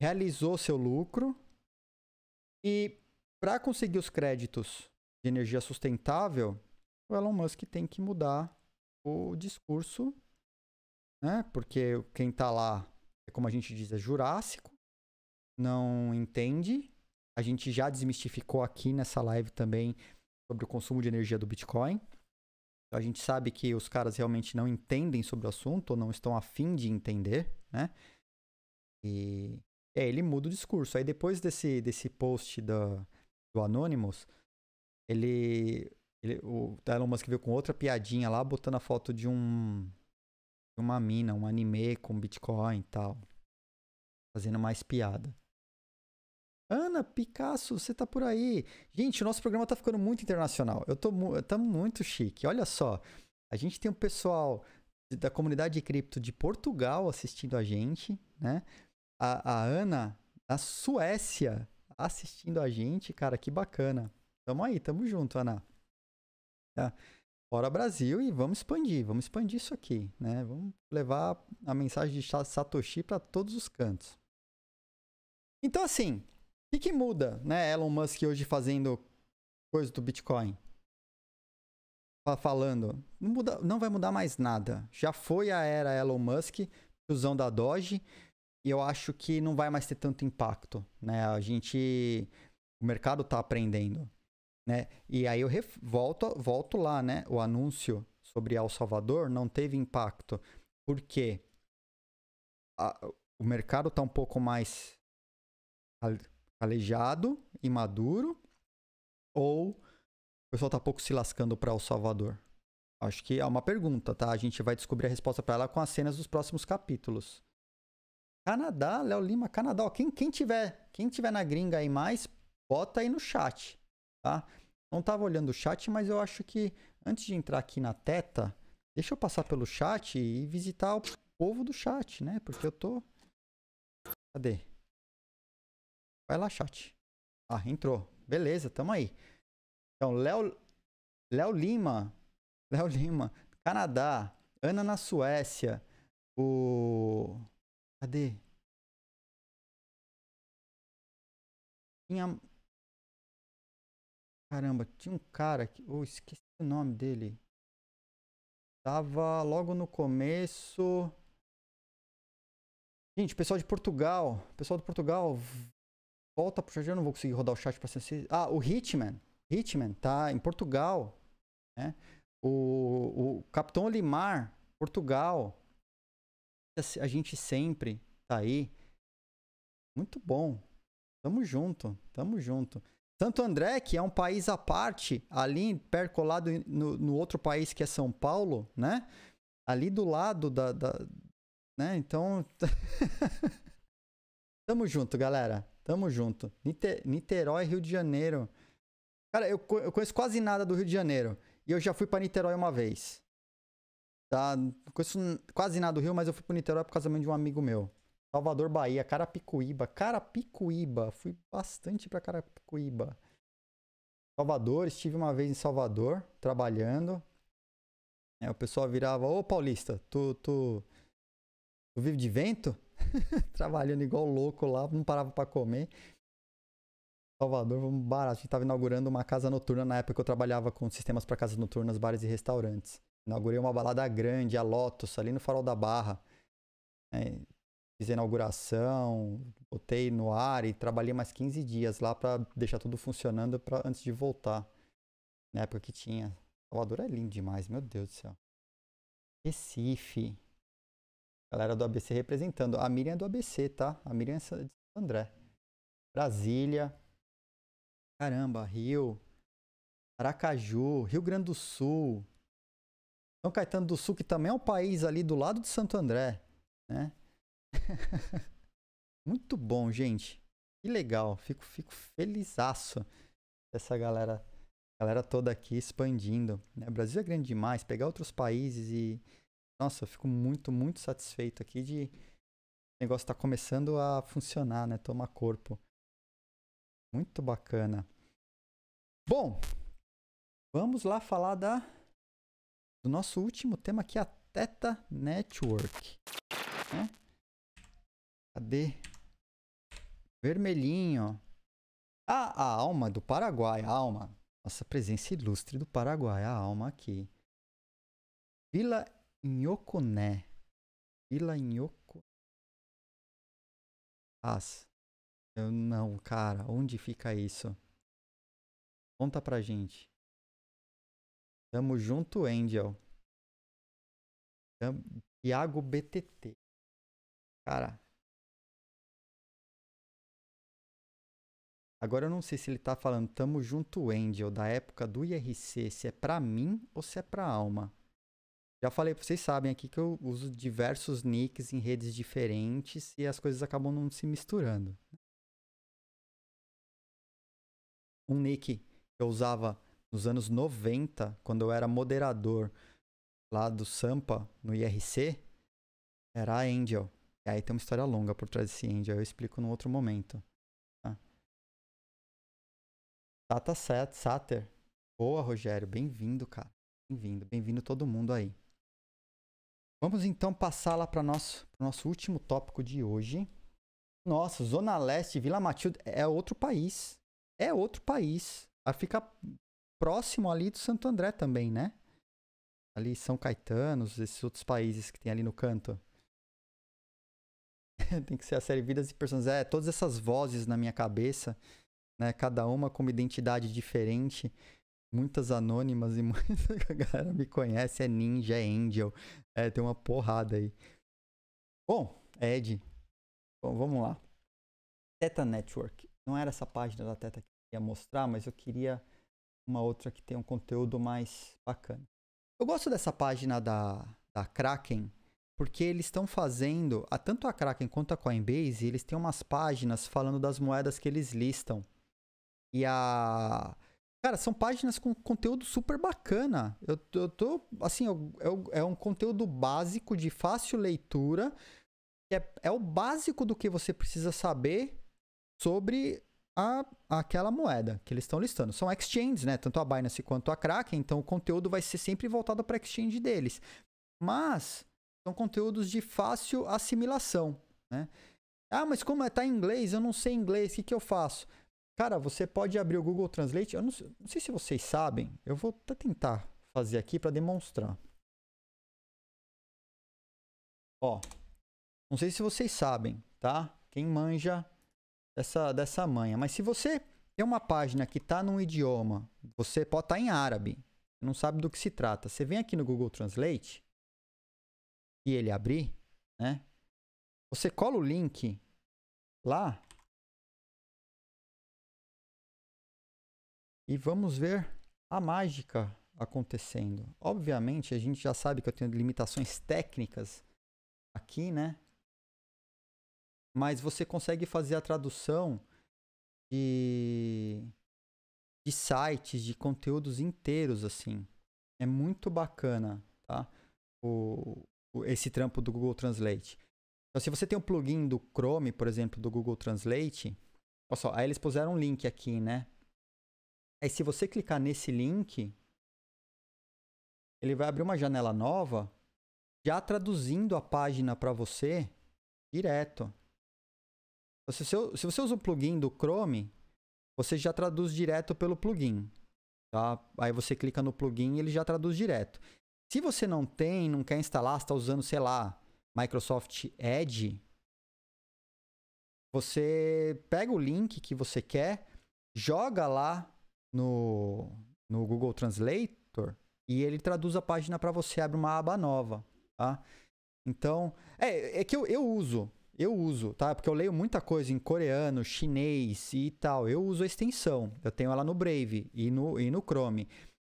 A: realizou seu lucro e para conseguir os créditos de energia sustentável, o Elon Musk tem que mudar o discurso, né? Porque quem está lá, é como a gente diz, é jurássico, não entende. A gente já desmistificou aqui nessa live também sobre o consumo de energia do Bitcoin. a gente sabe que os caras realmente não entendem sobre o assunto ou não estão afim de entender, né? E é, ele muda o discurso. Aí depois desse, desse post da, do Anonymous, ele, ele. O Elon Musk veio com outra piadinha lá, botando a foto de um. De uma mina, um anime com Bitcoin e tal. Fazendo mais piada. Ana Picasso, você tá por aí. Gente, o nosso programa tá ficando muito internacional. Eu tô tá muito chique. Olha só, a gente tem um pessoal da comunidade cripto de Portugal assistindo a gente, né? a, a Ana, da Suécia, assistindo a gente, cara, que bacana. Tamo aí, tamo junto, Ana. Tá? Fora Brasil e vamos expandir, vamos expandir isso aqui, né? Vamos levar a mensagem de Satoshi para todos os cantos. Então, assim, o que, que, muda, né? Elon Musk hoje fazendo coisa do Bitcoin? Falando, não, muda, não vai mudar mais nada. Já foi a era Elon Musk, fusão da Doge, e eu acho que não vai mais ter tanto impacto, né? A gente, o mercado está aprendendo, né? E aí eu ref, volto, volto lá, né? O anúncio sobre El Salvador não teve impacto, porque a, o mercado está um pouco mais calejado e maduro, ou o pessoal está pouco se lascando para El Salvador? Acho que é uma pergunta, tá? A gente vai descobrir a resposta para ela com as cenas dos próximos capítulos. Canadá, Léo Lima, Canadá. Ó, quem, quem tiver, quem tiver na gringa aí mais, bota aí no chat, tá? Não estava olhando o chat, mas eu acho que antes de entrar aqui na teta, deixa eu passar pelo chat e visitar o povo do chat, né? Porque eu tô
B: Cadê? Vai lá, chat. Ah, entrou. Beleza, tamo aí. Então, Léo Léo Lima, Léo Lima, Canadá, Ana na Suécia, o Cadê? Tinha. Caramba, tinha um cara que. oh, esqueci o nome dele. Tava logo no começo.
A: Gente, pessoal de Portugal. Pessoal de Portugal, volta pro chat. Eu não vou conseguir rodar o chat pra vocês. Ah, o Hitman. Hitman tá em Portugal. Né? O, o Capitão Limar, Portugal a gente sempre tá aí. Muito bom. Tamo junto, tamo junto. Santo André, que é um país à parte, ali percolado no, no outro país que é São Paulo, né? Ali do lado da. da né? Então. tamo junto, galera. Tamo junto. Niter Niterói, Rio de Janeiro. Cara, eu, eu conheço quase nada do Rio de Janeiro. E eu já fui para Niterói uma vez. Tá? Não conheço quase nada do Rio, mas eu fui pro Niterói por causa de um amigo meu. Salvador, Bahia, Carapicuíba. Carapicuíba. Fui bastante pra Carapicuíba. Salvador, estive uma vez em Salvador, trabalhando. É, o pessoal virava, ô Paulista, tu, tu, tu vive de vento? Trabalhando igual louco lá, não parava para comer. Salvador, vamos barato. A gente estava inaugurando uma casa noturna na época que eu trabalhava com sistemas para casas noturnas, bares e restaurantes inaugurei uma balada grande, a Lotus, ali no Farol da Barra. Né, fiz a inauguração, botei no ar e trabalhei mais 15 dias lá para deixar tudo funcionando pra, antes de voltar. Na época que tinha. Salvador é lindo demais, meu Deus do céu. Recife. Galera do ABC representando. A Miriam é do ABC, tá? A Miriam é de André. Brasília. Caramba, Rio. Aracaju, Rio Grande do Sul, são Caetano do Sul, que também é um país ali do lado de Santo André, né? Muito bom, gente. Que legal. Fico, fico felizaço essa galera, galera toda aqui expandindo. Né? O Brasil é grande demais. Pegar outros países e. Nossa, eu fico muito, muito satisfeito aqui de. O negócio tá começando a funcionar, né? Tomar corpo. Muito bacana. Bom, vamos lá falar da do nosso último tema aqui é a Teta Network. Né? Cadê? Vermelhinho. Ah, a alma do Paraguai, a alma. Nossa presença ilustre do Paraguai, a alma aqui.
B: Vila Inhoconé. Vila Inhoconé. As. Eu não, cara, onde fica isso? Conta pra gente. Tamo junto, Angel. Tamo... BTT. Cara. Agora eu não sei se ele tá
A: falando tamo junto, Angel, da época do IRC, se é pra mim ou se é pra alma. Já falei, vocês sabem aqui que eu uso diversos nicks em redes diferentes e as coisas acabam não se misturando. Um nick que eu usava nos anos 90, quando eu era moderador lá do Sampa, no IRC, era a Angel. E aí tem uma história longa por trás desse Angel, eu explico num outro momento. Tá? Tata Set, Sater. Boa, Rogério. Bem-vindo, cara. Bem-vindo. Bem-vindo todo mundo aí. Vamos então passar lá para o nosso, nosso último tópico de hoje. Nossa, Zona Leste, Vila Matilde é outro país. É outro país. Aí fica próximo ali do Santo André também, né? Ali São Caetano, esses outros países que tem ali no canto. tem que ser a série Vidas e Personagens. É, todas essas vozes na minha cabeça, né? Cada uma com uma identidade diferente. Muitas anônimas e muita galera me conhece. É Ninja, é Angel. É, tem uma porrada aí. Bom, é Ed. Bom, vamos lá. Teta Network. Não era essa página da Teta que eu queria mostrar, mas eu queria uma outra que tem um conteúdo mais bacana. Eu gosto dessa página da, da Kraken, porque eles estão fazendo, a, tanto a Kraken quanto a Coinbase, eles têm umas páginas falando das moedas que eles listam. E a. Cara, são páginas com conteúdo super bacana. Eu, eu tô. Assim, eu, eu, é um conteúdo básico, de fácil leitura. É, é o básico do que você precisa saber sobre a, aquela moeda que eles estão listando. São exchanges, né? Tanto a Binance quanto a Kraken, então o conteúdo vai ser sempre voltado para exchange deles. Mas são conteúdos de fácil assimilação, né? Ah, mas como está é? em inglês, eu não sei inglês, o que, que eu faço? Cara, você pode abrir o Google Translate. Eu não, não sei se vocês sabem, eu vou tentar fazer aqui para demonstrar. Ó, não sei se vocês sabem, tá? Quem manja dessa, dessa manha. Mas se você tem uma página que está num idioma, você pode estar tá em árabe, não sabe do que se trata. Você vem aqui no
B: Google Translate e ele abrir, né? Você cola o link lá e vamos ver a mágica acontecendo. Obviamente,
A: a gente já sabe que eu tenho limitações técnicas aqui, né? mas você consegue fazer a tradução de, de sites, de conteúdos inteiros, assim. É muito bacana, tá? O, o, esse trampo do Google Translate. Então, se você tem um plugin do Chrome, por exemplo, do Google Translate, olha só, aí eles puseram um link aqui, né? Aí, se você clicar nesse link, ele vai abrir uma janela nova, já traduzindo a página para você direto. Se, se você usa o plugin do Chrome, você já traduz direto pelo plugin. Tá? Aí você clica no plugin e ele já traduz direto. Se você não tem, não quer instalar, está usando, sei lá, Microsoft Edge, você pega o link que você quer, joga lá no, no Google Translator e ele traduz a página para você, abre uma aba nova, tá? Então, é, é que eu, eu uso, eu uso, tá? Porque eu leio muita coisa em coreano, chinês e tal. Eu uso a extensão. Eu tenho ela no Brave e no, e no Chrome.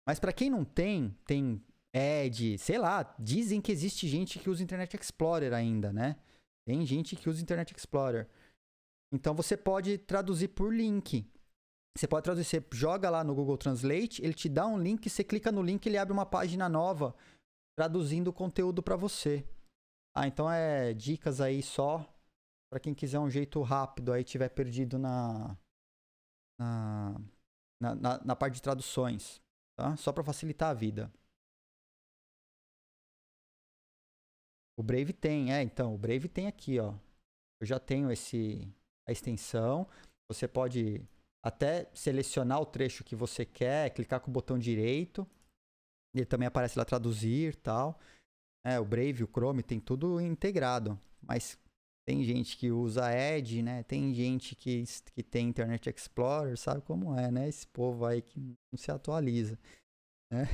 A: Mas para quem não tem, tem Edge, sei lá. Dizem que existe gente que usa Internet Explorer ainda, né? Tem gente que usa Internet Explorer. Então você pode traduzir por link. Você pode traduzir, você joga lá no Google Translate, ele te dá um link, você clica no link, ele abre uma página nova traduzindo o conteúdo para você. Ah, então é dicas aí só para quem quiser um jeito rápido aí tiver perdido na na, na, na, na parte de traduções, tá? Só para facilitar a vida. O Brave tem, é, então, o Brave tem aqui, ó. Eu já tenho esse a extensão. Você pode até selecionar o trecho que você quer, clicar com o botão direito. Ele também aparece lá traduzir, tal. É, o Brave, o Chrome tem tudo integrado, mas tem gente que usa Edge, né? Tem gente que, que tem Internet Explorer, sabe como é, né? Esse povo aí que não se atualiza, né?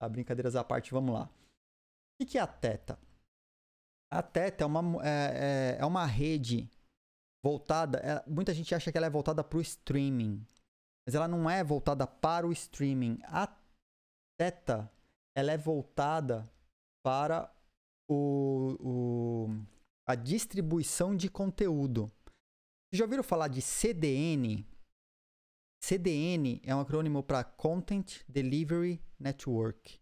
A: a tá, brincadeiras à parte, vamos lá. O que é a Teta? A Teta é uma, é, é, é uma rede voltada. É, muita gente acha que ela é voltada para o streaming, mas ela não é voltada para o streaming. A Teta ela é voltada para o, o a distribuição de conteúdo. Já ouviram falar de CDN? CDN é um acrônimo para Content Delivery Network.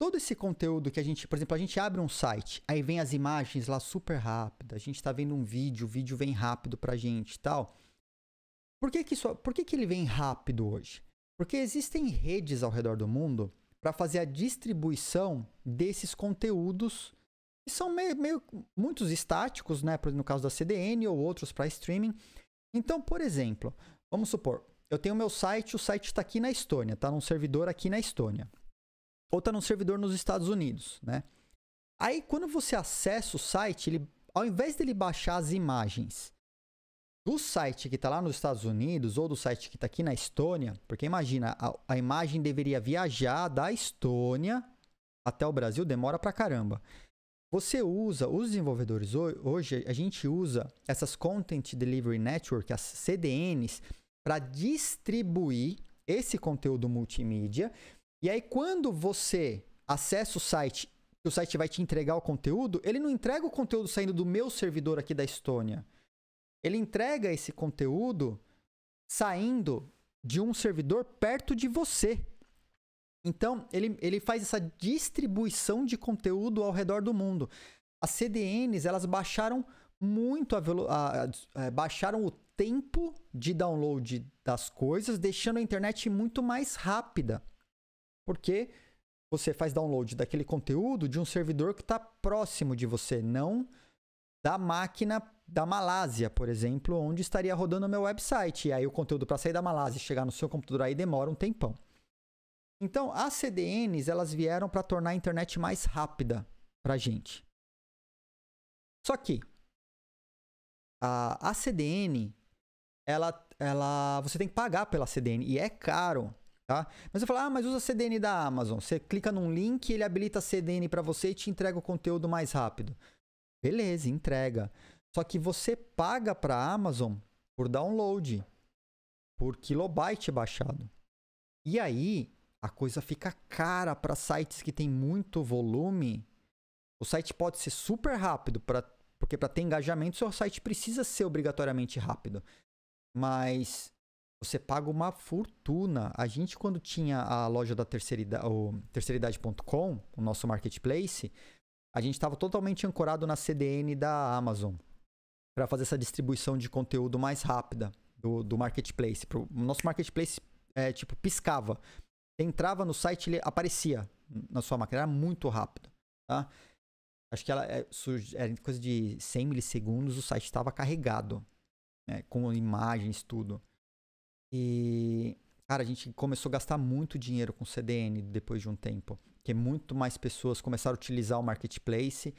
A: Todo esse conteúdo que a gente, por exemplo, a gente abre um site, aí vem as imagens lá super rápido, a gente está vendo um vídeo, o vídeo vem rápido para a gente e tal. Por que que, isso, por que que ele vem rápido hoje? Porque existem redes ao redor do mundo para fazer a distribuição desses conteúdos são meio, meio muitos estáticos, né? No caso da CDN ou outros para streaming. Então, por exemplo, vamos supor, eu tenho meu site, o site está aqui na Estônia, está num servidor aqui na Estônia. Ou está num servidor nos Estados Unidos, né? Aí, quando você acessa o site, ele, ao invés dele baixar as imagens do site que está lá nos Estados Unidos ou do site que está aqui na Estônia, porque imagina, a, a, imagem deveria viajar da Estônia até o Brasil, demora pra caramba. Você usa, os desenvolvedores hoje, a gente usa essas Content Delivery Network, as CDNs, para distribuir esse conteúdo multimídia. E aí, quando você acessa o site, o site vai te entregar o conteúdo, ele não entrega o conteúdo saindo do meu servidor aqui da Estônia. Ele entrega esse conteúdo saindo de um servidor perto de você. Então, ele, ele faz essa distribuição de conteúdo ao redor do mundo. As CDNs, elas baixaram muito a, a, a, é, baixaram o tempo de download das coisas, deixando a internet muito mais rápida. Porque você faz download daquele conteúdo de um servidor que está próximo de você, não da máquina da Malásia, por exemplo, onde estaria rodando o meu website. E aí o conteúdo para sair da Malásia e chegar no seu computador aí demora um tempão. Então, as CDNs, elas vieram para tornar a internet mais rápida para a gente. Só que a, a CDN, ela, ela, você tem que pagar pela CDN e é caro, tá? Mas eu falo, ah, mas usa a CDN da Amazon. Você clica num link, ele habilita a CDN para você e te entrega o conteúdo mais rápido. Beleza, entrega. Só que você paga para a Amazon por download, por kilobyte baixado. E aí, a coisa fica cara para sites que tem muito volume. O site pode ser super rápido, pra, porque para ter engajamento, seu site precisa ser obrigatoriamente rápido. Mas você paga uma fortuna. A gente, quando tinha a loja da terceiridade, o terceiridade.com, o nosso marketplace, a gente estava totalmente ancorado na CDN da Amazon para fazer essa distribuição de conteúdo mais rápida do, do marketplace. o nosso marketplace é, tipo piscava entrava no site, ele aparecia na sua máquina. Era muito rápido, tá? Acho que ela é, era coisa de 100 milissegundos, o site estava carregado, né? com imagens, tudo. E, cara, a gente começou a gastar muito dinheiro com CDN depois de um tempo, porque muito mais pessoas começaram a utilizar o marketplace.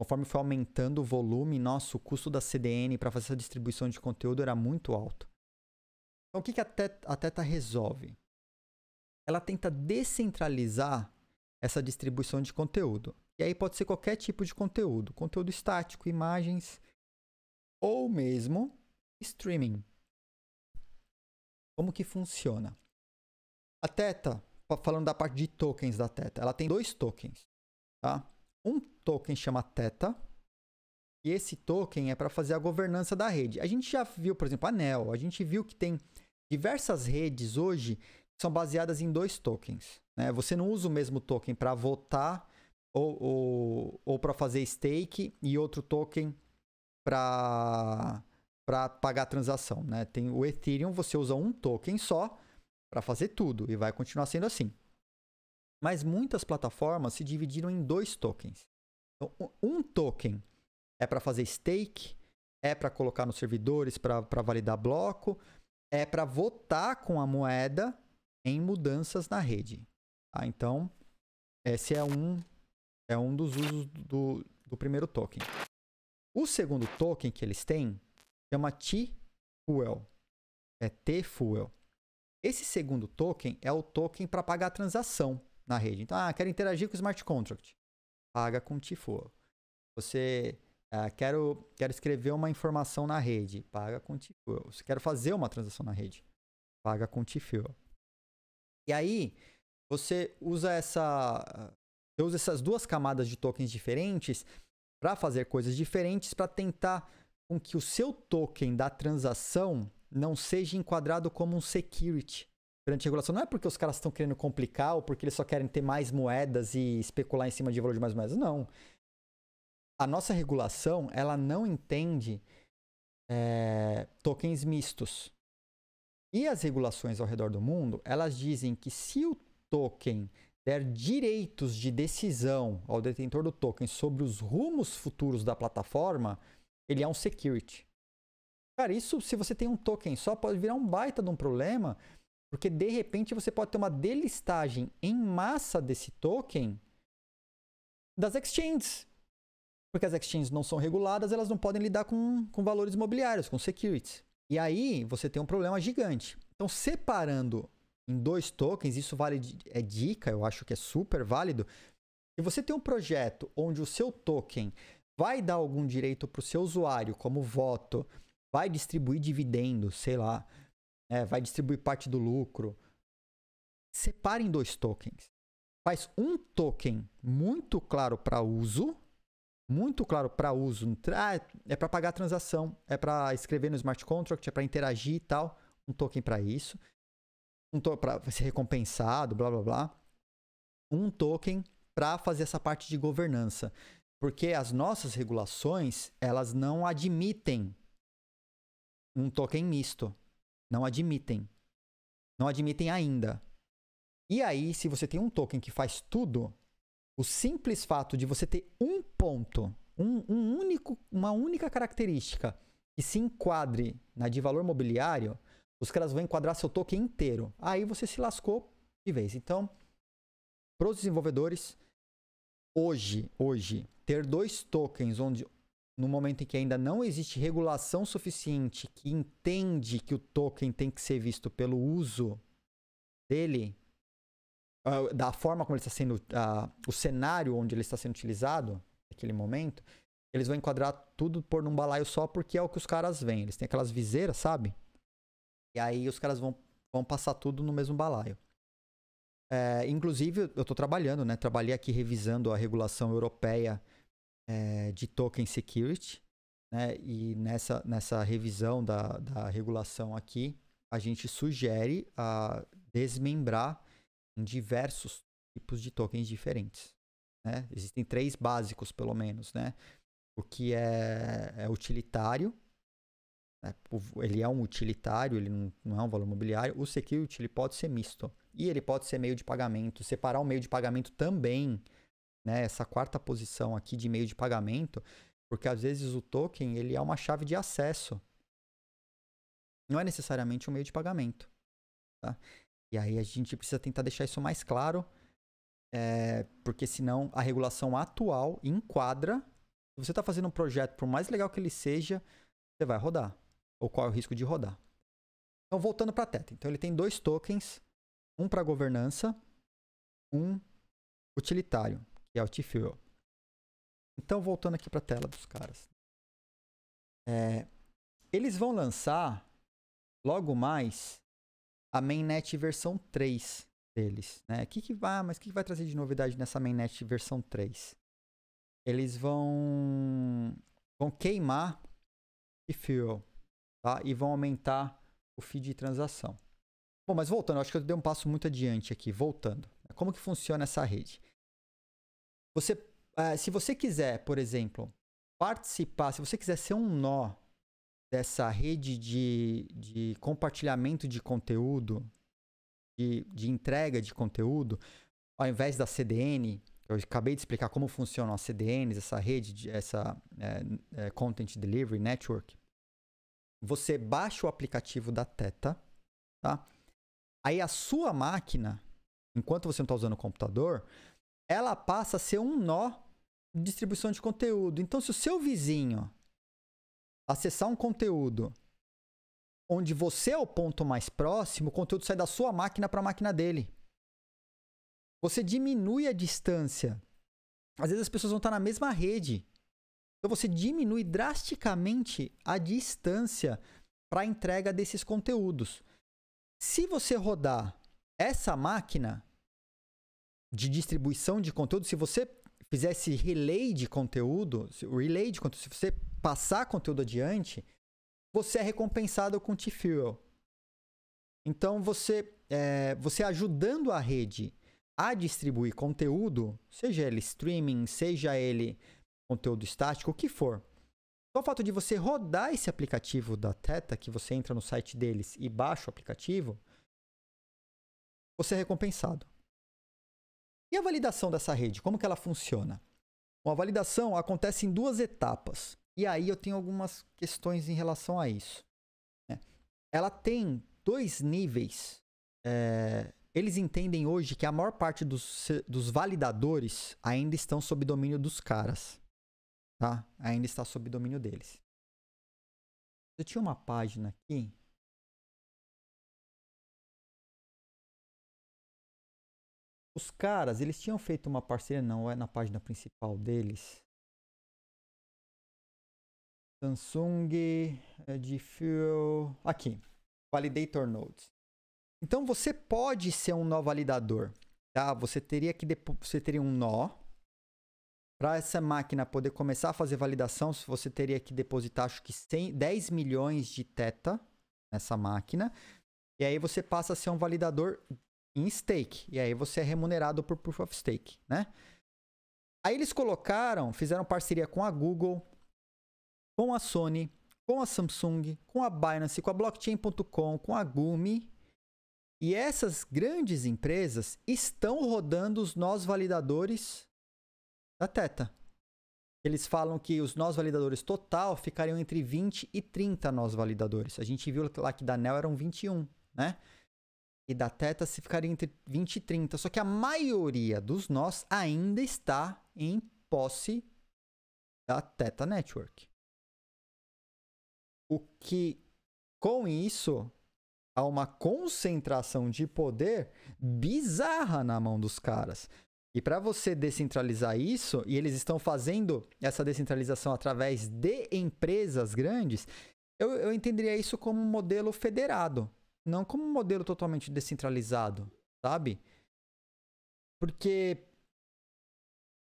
A: Conforme foi aumentando o volume, nosso o custo da CDN para fazer essa distribuição de conteúdo era muito alto. Então, o que, que a, Teta, a Teta resolve? ela tenta descentralizar essa distribuição de conteúdo. E aí pode ser qualquer tipo de conteúdo, conteúdo estático, imagens ou mesmo streaming. Como que funciona? A Teta, falando da parte de tokens da Teta, ela tem dois tokens, tá? Um token chama Teta e esse token é para fazer a governança da rede. A gente já viu, por exemplo, a Nel, a gente viu que tem diversas redes hoje são baseadas em dois tokens. Né? Você não usa o mesmo token para votar ou, ou, ou para fazer stake e outro token para pagar a transação. Né? Tem o Ethereum, você usa um token só para fazer tudo e vai continuar sendo assim. Mas muitas plataformas se dividiram em dois tokens. Então, um token é para fazer stake, é para colocar nos servidores para validar bloco, é para votar com a moeda em mudanças na rede. Tá? Então, esse é um, é um dos usos do, do primeiro token. O segundo token que eles têm chama T-Fuel. É T-Fuel. Esse segundo token é o token para pagar a transação na rede. Então, ah, quero interagir com o smart contract. Paga com T-Fuel. Você ah, quero, quero escrever uma informação na rede. Paga com T-Fuel. Se quer fazer uma transação na rede, paga com T-Fuel. E aí, você usa essa. Você usa essas duas camadas de tokens diferentes para fazer coisas diferentes para tentar com que o seu token da transação não seja enquadrado como um security durante a regulação. Não é porque os caras estão querendo complicar ou porque eles só querem ter mais moedas e especular em cima de valor de mais moedas. Não. A nossa regulação, ela não entende é, tokens mistos. E as regulações ao redor do mundo, elas dizem que se o token der direitos de decisão ao detentor do token sobre os rumos futuros da plataforma, ele é um security. Cara, isso se você tem um token só pode virar um baita de um problema, porque de repente você pode ter uma delistagem em massa desse token das exchanges. Porque as exchanges não são reguladas, elas não podem lidar com, com valores imobiliários, com securities. E aí você tem um problema gigante. Então, separando em dois tokens, isso vale é dica, eu acho que é super válido. se você tem um projeto onde o seu token vai dar algum direito para o seu usuário, como voto, vai distribuir dividendos, sei lá, é, vai distribuir parte do lucro. Separe em dois tokens. Faz um token muito claro para uso muito claro para uso. é para pagar a transação, é para escrever no smart contract, é para interagir e tal. Um token para isso. Um token para ser recompensado, blá blá blá. Um token para fazer essa parte de governança. Porque as nossas regulações, elas não admitem um token misto. Não admitem. Não admitem ainda. E aí, se você tem um token que faz tudo, o simples fato de você ter um ponto, um, um único, uma única característica que se enquadre na de valor mobiliário, os caras vão enquadrar seu token inteiro. Aí você se lascou de vez. Então, para os desenvolvedores, hoje, hoje, ter dois tokens onde no momento em que ainda não existe regulação suficiente que entende que o token tem que ser visto pelo uso dele, ah, da forma como ele está sendo, uh, o cenário onde ele está sendo utilizado, naquele momento, eles vão enquadrar tudo por num balaio só, porque é o que os caras veem. Eles têm aquelas viseiras, sabe? E aí os caras vão, vão passar tudo no mesmo balaio. É, inclusive, eu estou trabalhando, né? Trabalhei aqui revisando a regulação europeia é, de token security. Né? E nessa, nessa revisão da, da regulação aqui, a gente sugere a desmembrar em diversos tipos de tokens diferentes. Né? Existem três básicos, pelo menos, né? O que é, é utilitário, né? ele é um utilitário, ele não, não, é um valor mobiliário. O security ele pode ser misto e ele pode ser meio de pagamento. Separar o meio de pagamento também, né? Essa quarta posição aqui de meio de pagamento, porque às vezes o token ele é uma chave de acesso. Não é necessariamente um meio de pagamento. Tá? E aí a gente precisa tentar deixar isso mais claro é, porque senão a regulação atual enquadra. Se você está fazendo um projeto, por mais legal que ele seja, você vai rodar. Ou qual é o risco de rodar. Então, voltando para a Teta. Então, ele tem dois tokens. Um para governança, um utilitário, que é o T-Fuel. Então, voltando aqui para a tela dos caras. É, eles vão lançar, logo mais, a mainnet versão 3 deles, né? Que que vai, mas o que, que vai trazer de novidade nessa mainnet versão 3? Eles vão vão queimar e fuel, tá? E vão aumentar o feed de transação. Bom, mas voltando, acho que eu dei um passo muito adiante aqui, voltando. Como que funciona essa rede? Você, uh, se você quiser, por exemplo, participar, se você quiser ser um nó dessa rede de, de compartilhamento de conteúdo de, de entrega de conteúdo, ao invés da CDN, eu acabei de explicar como funcionam as CDNs, essa rede, de, essa é, é, Content Delivery Network, você baixa o aplicativo da Teta, tá? Aí a sua máquina, enquanto você não está usando o computador, ela passa a ser um nó de distribuição de conteúdo. Então, se o seu vizinho acessar um conteúdo onde você é o ponto mais próximo, o conteúdo sai da sua máquina para a máquina dele. Você diminui a distância. Às vezes as pessoas vão estar tá na mesma rede. Então você diminui drasticamente a distância para a entrega desses conteúdos. Se você rodar essa máquina de distribuição de conteúdo, se você fizer esse relay de conteúdo, relay de conteúdo, se você passar conteúdo adiante, você é recompensado com T-Fuel. Então você, é, você ajudando a rede a distribuir conteúdo, seja ele streaming, seja ele conteúdo estático, o que for. Só o fato de você rodar esse aplicativo da Teta, que você entra no site deles e baixa o aplicativo, você é recompensado. E a validação dessa rede, como que ela funciona? a validação acontece em duas etapas. E aí eu tenho algumas questões em relação a isso. Né? Ela tem dois níveis. É, eles entendem hoje que a maior parte dos, dos validadores
B: ainda estão sob domínio dos caras. Tá? Ainda está sob domínio deles. Eu tinha uma página aqui os caras, eles tinham feito uma parceria, não é na página principal deles.
A: Samsung eh, de Aqui, Validator Nodes. Então você pode ser um nó validador, tá? Você teria que você teria um nó para essa máquina poder começar a fazer validação, você teria que depositar acho que 100, 10 milhões de teta nessa máquina. E aí você passa a ser um validador em stake. E aí você é remunerado por proof of stake, né? Aí eles colocaram, fizeram parceria com a Google, com a Sony, com a Samsung, com a Binance, com a Blockchain.com, com a Gumi. E essas grandes empresas estão rodando os nós validadores da Teta. Eles falam que os nós validadores total ficariam entre 20 e 30 nós validadores. A gente viu lá que da NEL eram 21, né? E da Teta se ficaria entre 20 e 30. Só que a maioria dos nós ainda está em posse da Teta Network o que com isso há uma concentração de poder bizarra na mão dos caras. E para você descentralizar isso, e eles estão fazendo essa descentralização através de empresas grandes, eu, eu entenderia isso como um modelo federado, não como um modelo totalmente descentralizado, sabe? Porque,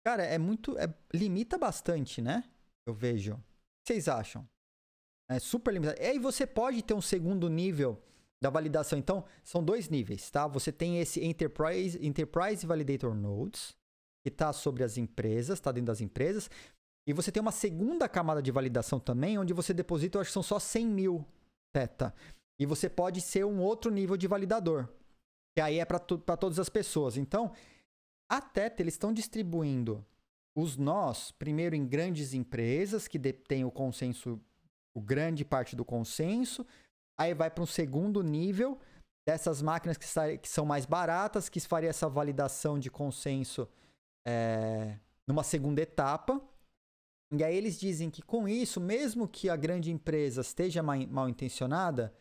A: cara, é muito. É, limita bastante, né? Eu vejo. O que vocês acham? É super limitado. É, e aí você pode ter um segundo nível da validação. Então, são dois níveis, tá? Você tem esse Enterprise, Enterprise Validator Nodes, que está sobre as empresas, está dentro das empresas. E você tem uma segunda camada de validação também, onde você deposita, eu acho que são só 100 mil teta. E você pode ser um outro nível de validador, que aí é para todas as pessoas. Então, a teta, eles estão distribuindo os nós, primeiro em grandes empresas que detêm o consenso Tipo, grande parte do consenso. Aí vai para um segundo nível dessas máquinas que, que, são mais baratas, que faria essa validação de consenso é, numa segunda etapa. E aí eles dizem que com isso, mesmo que a grande empresa esteja mal intencionada,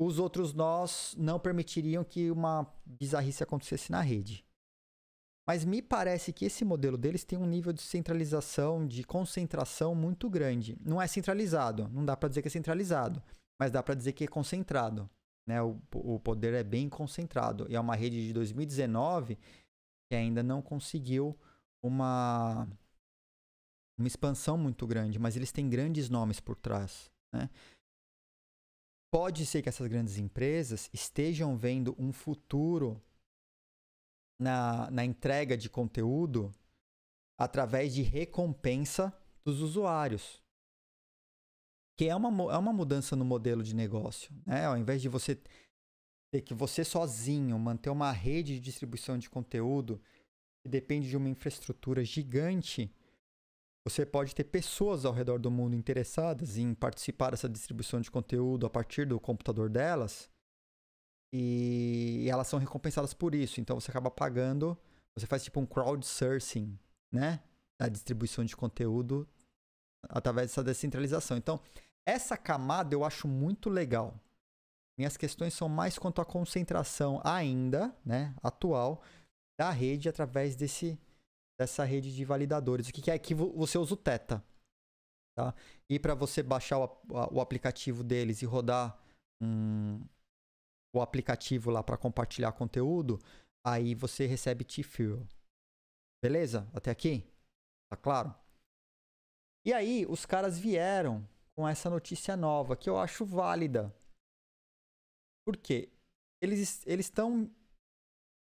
A: os outros nós não permitiriam que uma bizarrice acontecesse na rede. Mas me parece que esse modelo deles tem um nível de centralização, de concentração muito grande. Não é centralizado, não dá para dizer que é centralizado, mas dá para dizer que é concentrado. Né? O, o poder é bem concentrado. E é uma rede de 2019 que ainda não conseguiu uma, uma expansão muito grande, mas eles têm grandes nomes por trás. Né? Pode ser que essas grandes empresas estejam vendo um futuro na, na entrega de conteúdo através de recompensa dos usuários. Que é uma, é uma mudança no modelo de negócio. Né? Ao invés de você ter que você sozinho manter uma rede de distribuição de conteúdo que depende de uma infraestrutura gigante, você pode ter pessoas ao redor do mundo interessadas em participar dessa distribuição de conteúdo a partir do computador delas e elas são recompensadas por isso. Então você acaba pagando, você faz tipo um crowdsourcing, né? Da distribuição de conteúdo através dessa descentralização. Então, essa camada eu acho muito legal. Minhas questões são mais quanto à concentração ainda, né, atual da rede através desse dessa rede de validadores. O que, é que você usa o Teta, tá? E para você baixar o, o aplicativo deles e rodar um, o aplicativo lá para compartilhar conteúdo, aí você recebe T-Fuel. Beleza? Até aqui? Tá claro? E aí, os caras vieram com essa notícia nova, que eu acho válida. Por quê? Eles estão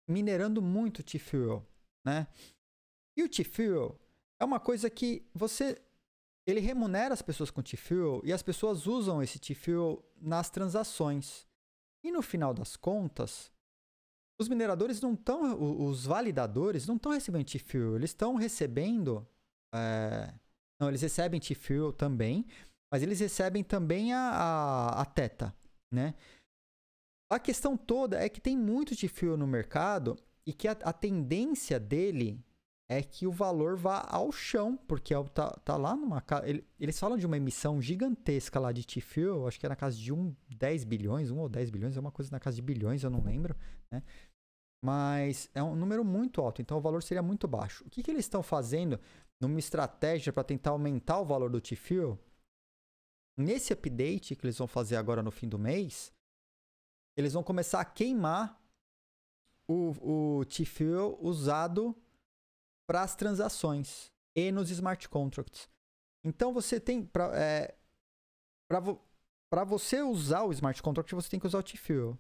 A: minerando muito T-Fuel, né? E o T-Fuel é uma coisa que você... Ele remunera as pessoas com T-Fuel e as pessoas usam esse T-Fuel nas transações. E no final das contas, os mineradores não estão, os validadores não estão recebendo T-Fuel, eles estão recebendo. É, não, eles recebem T-Fuel também, mas eles recebem também a, a, a, teta, né? A questão toda é que tem muito T-Fuel no mercado e que a, a tendência dele é que o valor vá ao chão, porque é tá, tá lá numa. Ele, eles falam de uma emissão gigantesca lá de T-Fuel, acho que é na casa de um 10 bilhões, um ou 10 bilhões, é uma coisa na casa de bilhões, eu não lembro, né? Mas é um número muito alto, então o valor seria muito baixo. O que, que eles estão fazendo numa estratégia para tentar aumentar o valor do T-Fuel? Nesse update que eles vão fazer agora no fim do mês, eles vão começar a queimar o, o T-Fuel usado para as transações e nos smart contracts. Então você tem para é, para vo, você usar o smart contract você tem que usar o T-Fuel.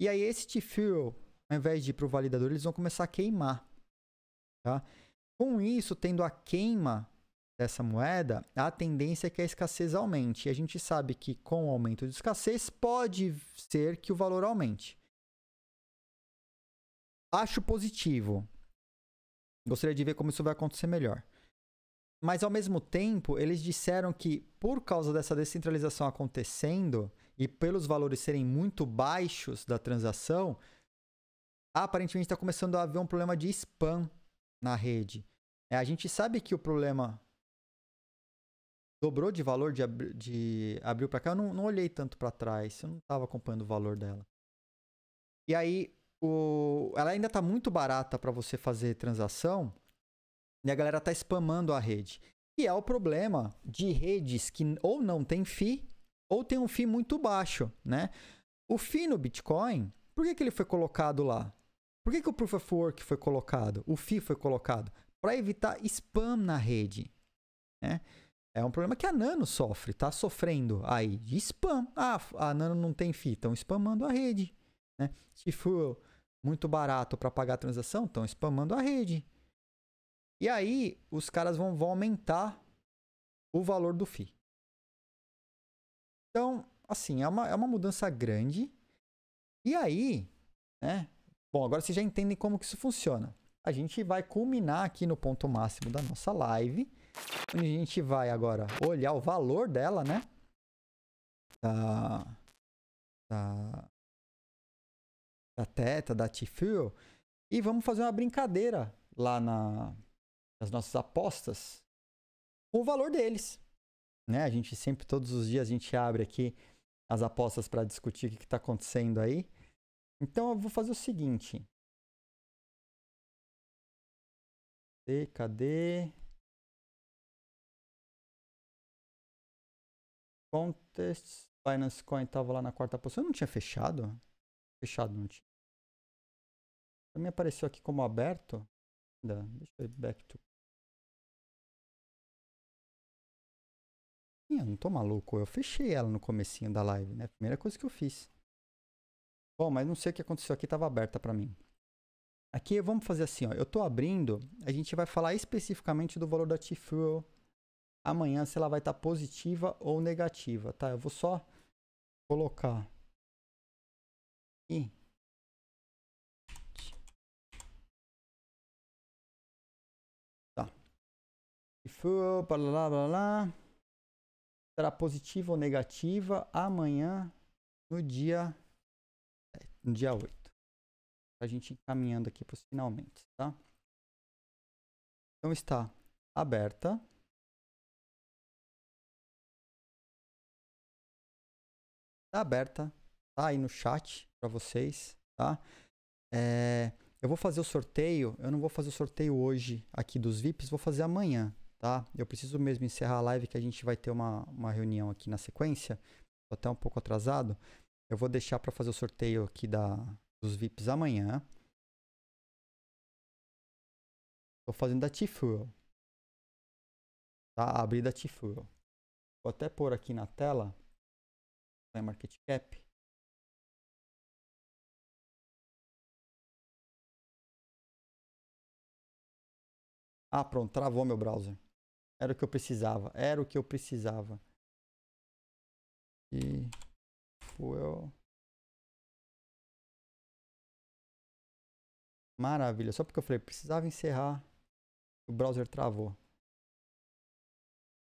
A: E aí esse T-Fuel, ao invés de ir para o validador, eles vão começar a queimar, tá? Com isso, tendo a queima dessa moeda, a tendência é que a escassez aumente. E a gente sabe que com o aumento de escassez pode ser que o valor aumente. Acho positivo, Gostaria de ver como isso vai acontecer melhor. Mas ao mesmo tempo, eles disseram que por causa dessa descentralização acontecendo e pelos valores serem muito baixos da transação, aparentemente está começando a haver um problema de spam na rede. É, a gente sabe que o problema dobrou de valor de, abri de abril para cá. Eu não, não olhei tanto para trás, eu não estava acompanhando o valor dela. E aí o, ela ainda está muito barata para você fazer transação e a galera está spamando a rede. E é o problema de redes que ou não tem FII ou tem um FII muito baixo, né? O FII no Bitcoin, por que, que ele foi colocado lá? Por que, que o Proof of Work foi colocado? O FII foi colocado? Para evitar spam na rede, né? É um problema que a Nano sofre, tá sofrendo aí de spam. Ah, a Nano não tem FII, estão spamando a rede. Né? Se for muito barato para pagar a transação, estão spamando a rede.
B: E aí, os caras vão, vão aumentar o valor do FII. Então, assim, é uma, é uma mudança grande.
A: E aí, né? Bom, agora vocês já entendem como que isso funciona. A gente vai culminar aqui no ponto máximo da nossa live. Onde a gente vai agora olhar o valor dela, né? Da, da, da Teta, da T-Fuel, e vamos fazer uma brincadeira lá na, nas nossas apostas com o valor deles. Né? A gente sempre, todos os dias, a gente abre aqui as apostas para discutir o que está acontecendo aí.
B: Então eu vou fazer o seguinte. Cadê? Cadê? Contests. Binance Coin estava lá na quarta posição. Eu não tinha fechado? Fechado não tinha. Pra mim apareceu aqui como aberto. Deixa eu ir back to. Eu não tô maluco. Eu fechei ela no comecinho da live, né? Primeira coisa que eu fiz.
A: Bom, mas não sei o que aconteceu aqui, tava aberta para mim. Aqui vamos fazer assim, ó. Eu tô abrindo, a gente vai falar especificamente do valor da T-Fuel amanhã se ela vai estar tá positiva
B: ou negativa, tá? Eu vou só colocar aqui for, blá blá blá blá. Será positiva ou negativa amanhã, no dia, no dia 8. A gente encaminhando aqui para os finalmente, tá? Então está aberta. Está aberta, tá aí no chat para
A: vocês, tá? É, eu vou fazer o sorteio, eu não vou fazer o sorteio hoje aqui dos VIPs, vou fazer amanhã, tá? Eu preciso mesmo encerrar a live que a gente vai ter uma, uma reunião aqui na sequência. Tô até um pouco atrasado. Eu vou deixar para fazer o sorteio aqui
B: da, dos VIPs amanhã. Tô fazendo da t Tá? Abri da t Vou até pôr aqui na tela. Vai né, market cap. Ah, pronto, travou meu browser. Era o que eu precisava. Era o que eu precisava. E fuel. Maravilha. Só porque eu falei, precisava encerrar. O browser travou.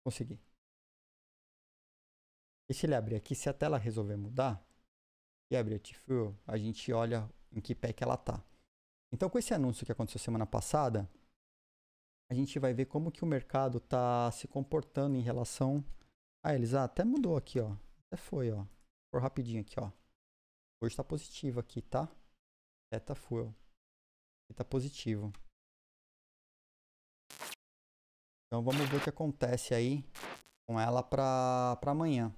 B: Consegui. E se ele abrir aqui, se a tela resolver mudar e abrir a t
A: a gente olha em que pé que ela tá. Então, com esse anúncio que aconteceu semana passada, a gente vai ver como que o mercado está se comportando em relação a eles. Ah, até mudou aqui, ó. Até foi, ó. Por rapidinho aqui, ó. Hoje está positivo aqui, tá? Teta fuel. Aqui tá positivo. Então vamos ver o que acontece aí com ela para amanhã.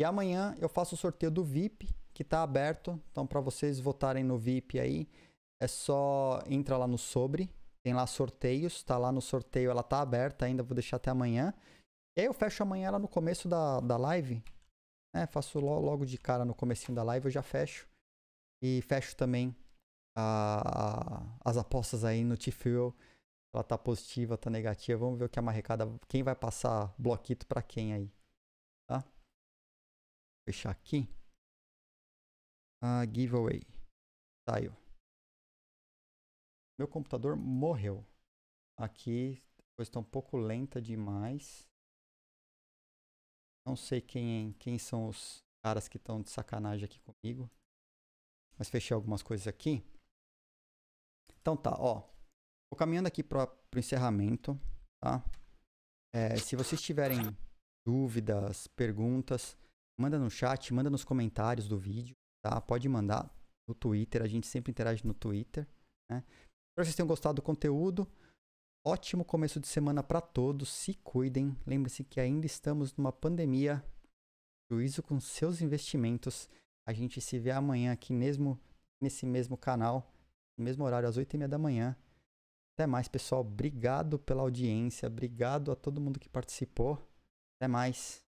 A: E amanhã eu faço o sorteio do VIP, que está aberto. Então para vocês votarem no VIP aí, é só entrar lá no sobre tem lá sorteios, tá lá no sorteio, ela tá aberta ainda, vou deixar até amanhã. E aí eu fecho amanhã ela no começo da, da live. É, faço logo, logo de cara no comecinho da live, eu já fecho. E fecho também a, a, as apostas aí no T-Fuel. Ela tá positiva, tá negativa. Vamos ver o que é uma recada. Quem vai passar bloquito para quem aí.
B: Tá? fechar aqui. Uh, giveaway. Saiu. Tá meu computador morreu. Aqui a coisa está um pouco lenta demais.
A: Não sei quem, quem são os caras que estão de sacanagem aqui comigo. Mas fechei algumas coisas aqui. Então tá, ó. Vou caminhando aqui para o encerramento, tá? É, se vocês tiverem dúvidas, perguntas, manda no chat, manda nos comentários do vídeo, tá? Pode mandar no Twitter, a gente sempre interage no Twitter, né? Espero que vocês tenham gostado do conteúdo. Ótimo começo de semana para todos. Se cuidem. Lembre-se que ainda estamos numa pandemia. Juízo com seus investimentos. A gente se vê amanhã aqui mesmo, nesse mesmo canal, no mesmo horário, às 8 e meia da manhã. Até mais, pessoal. Obrigado pela audiência. Obrigado a todo mundo que participou. Até mais.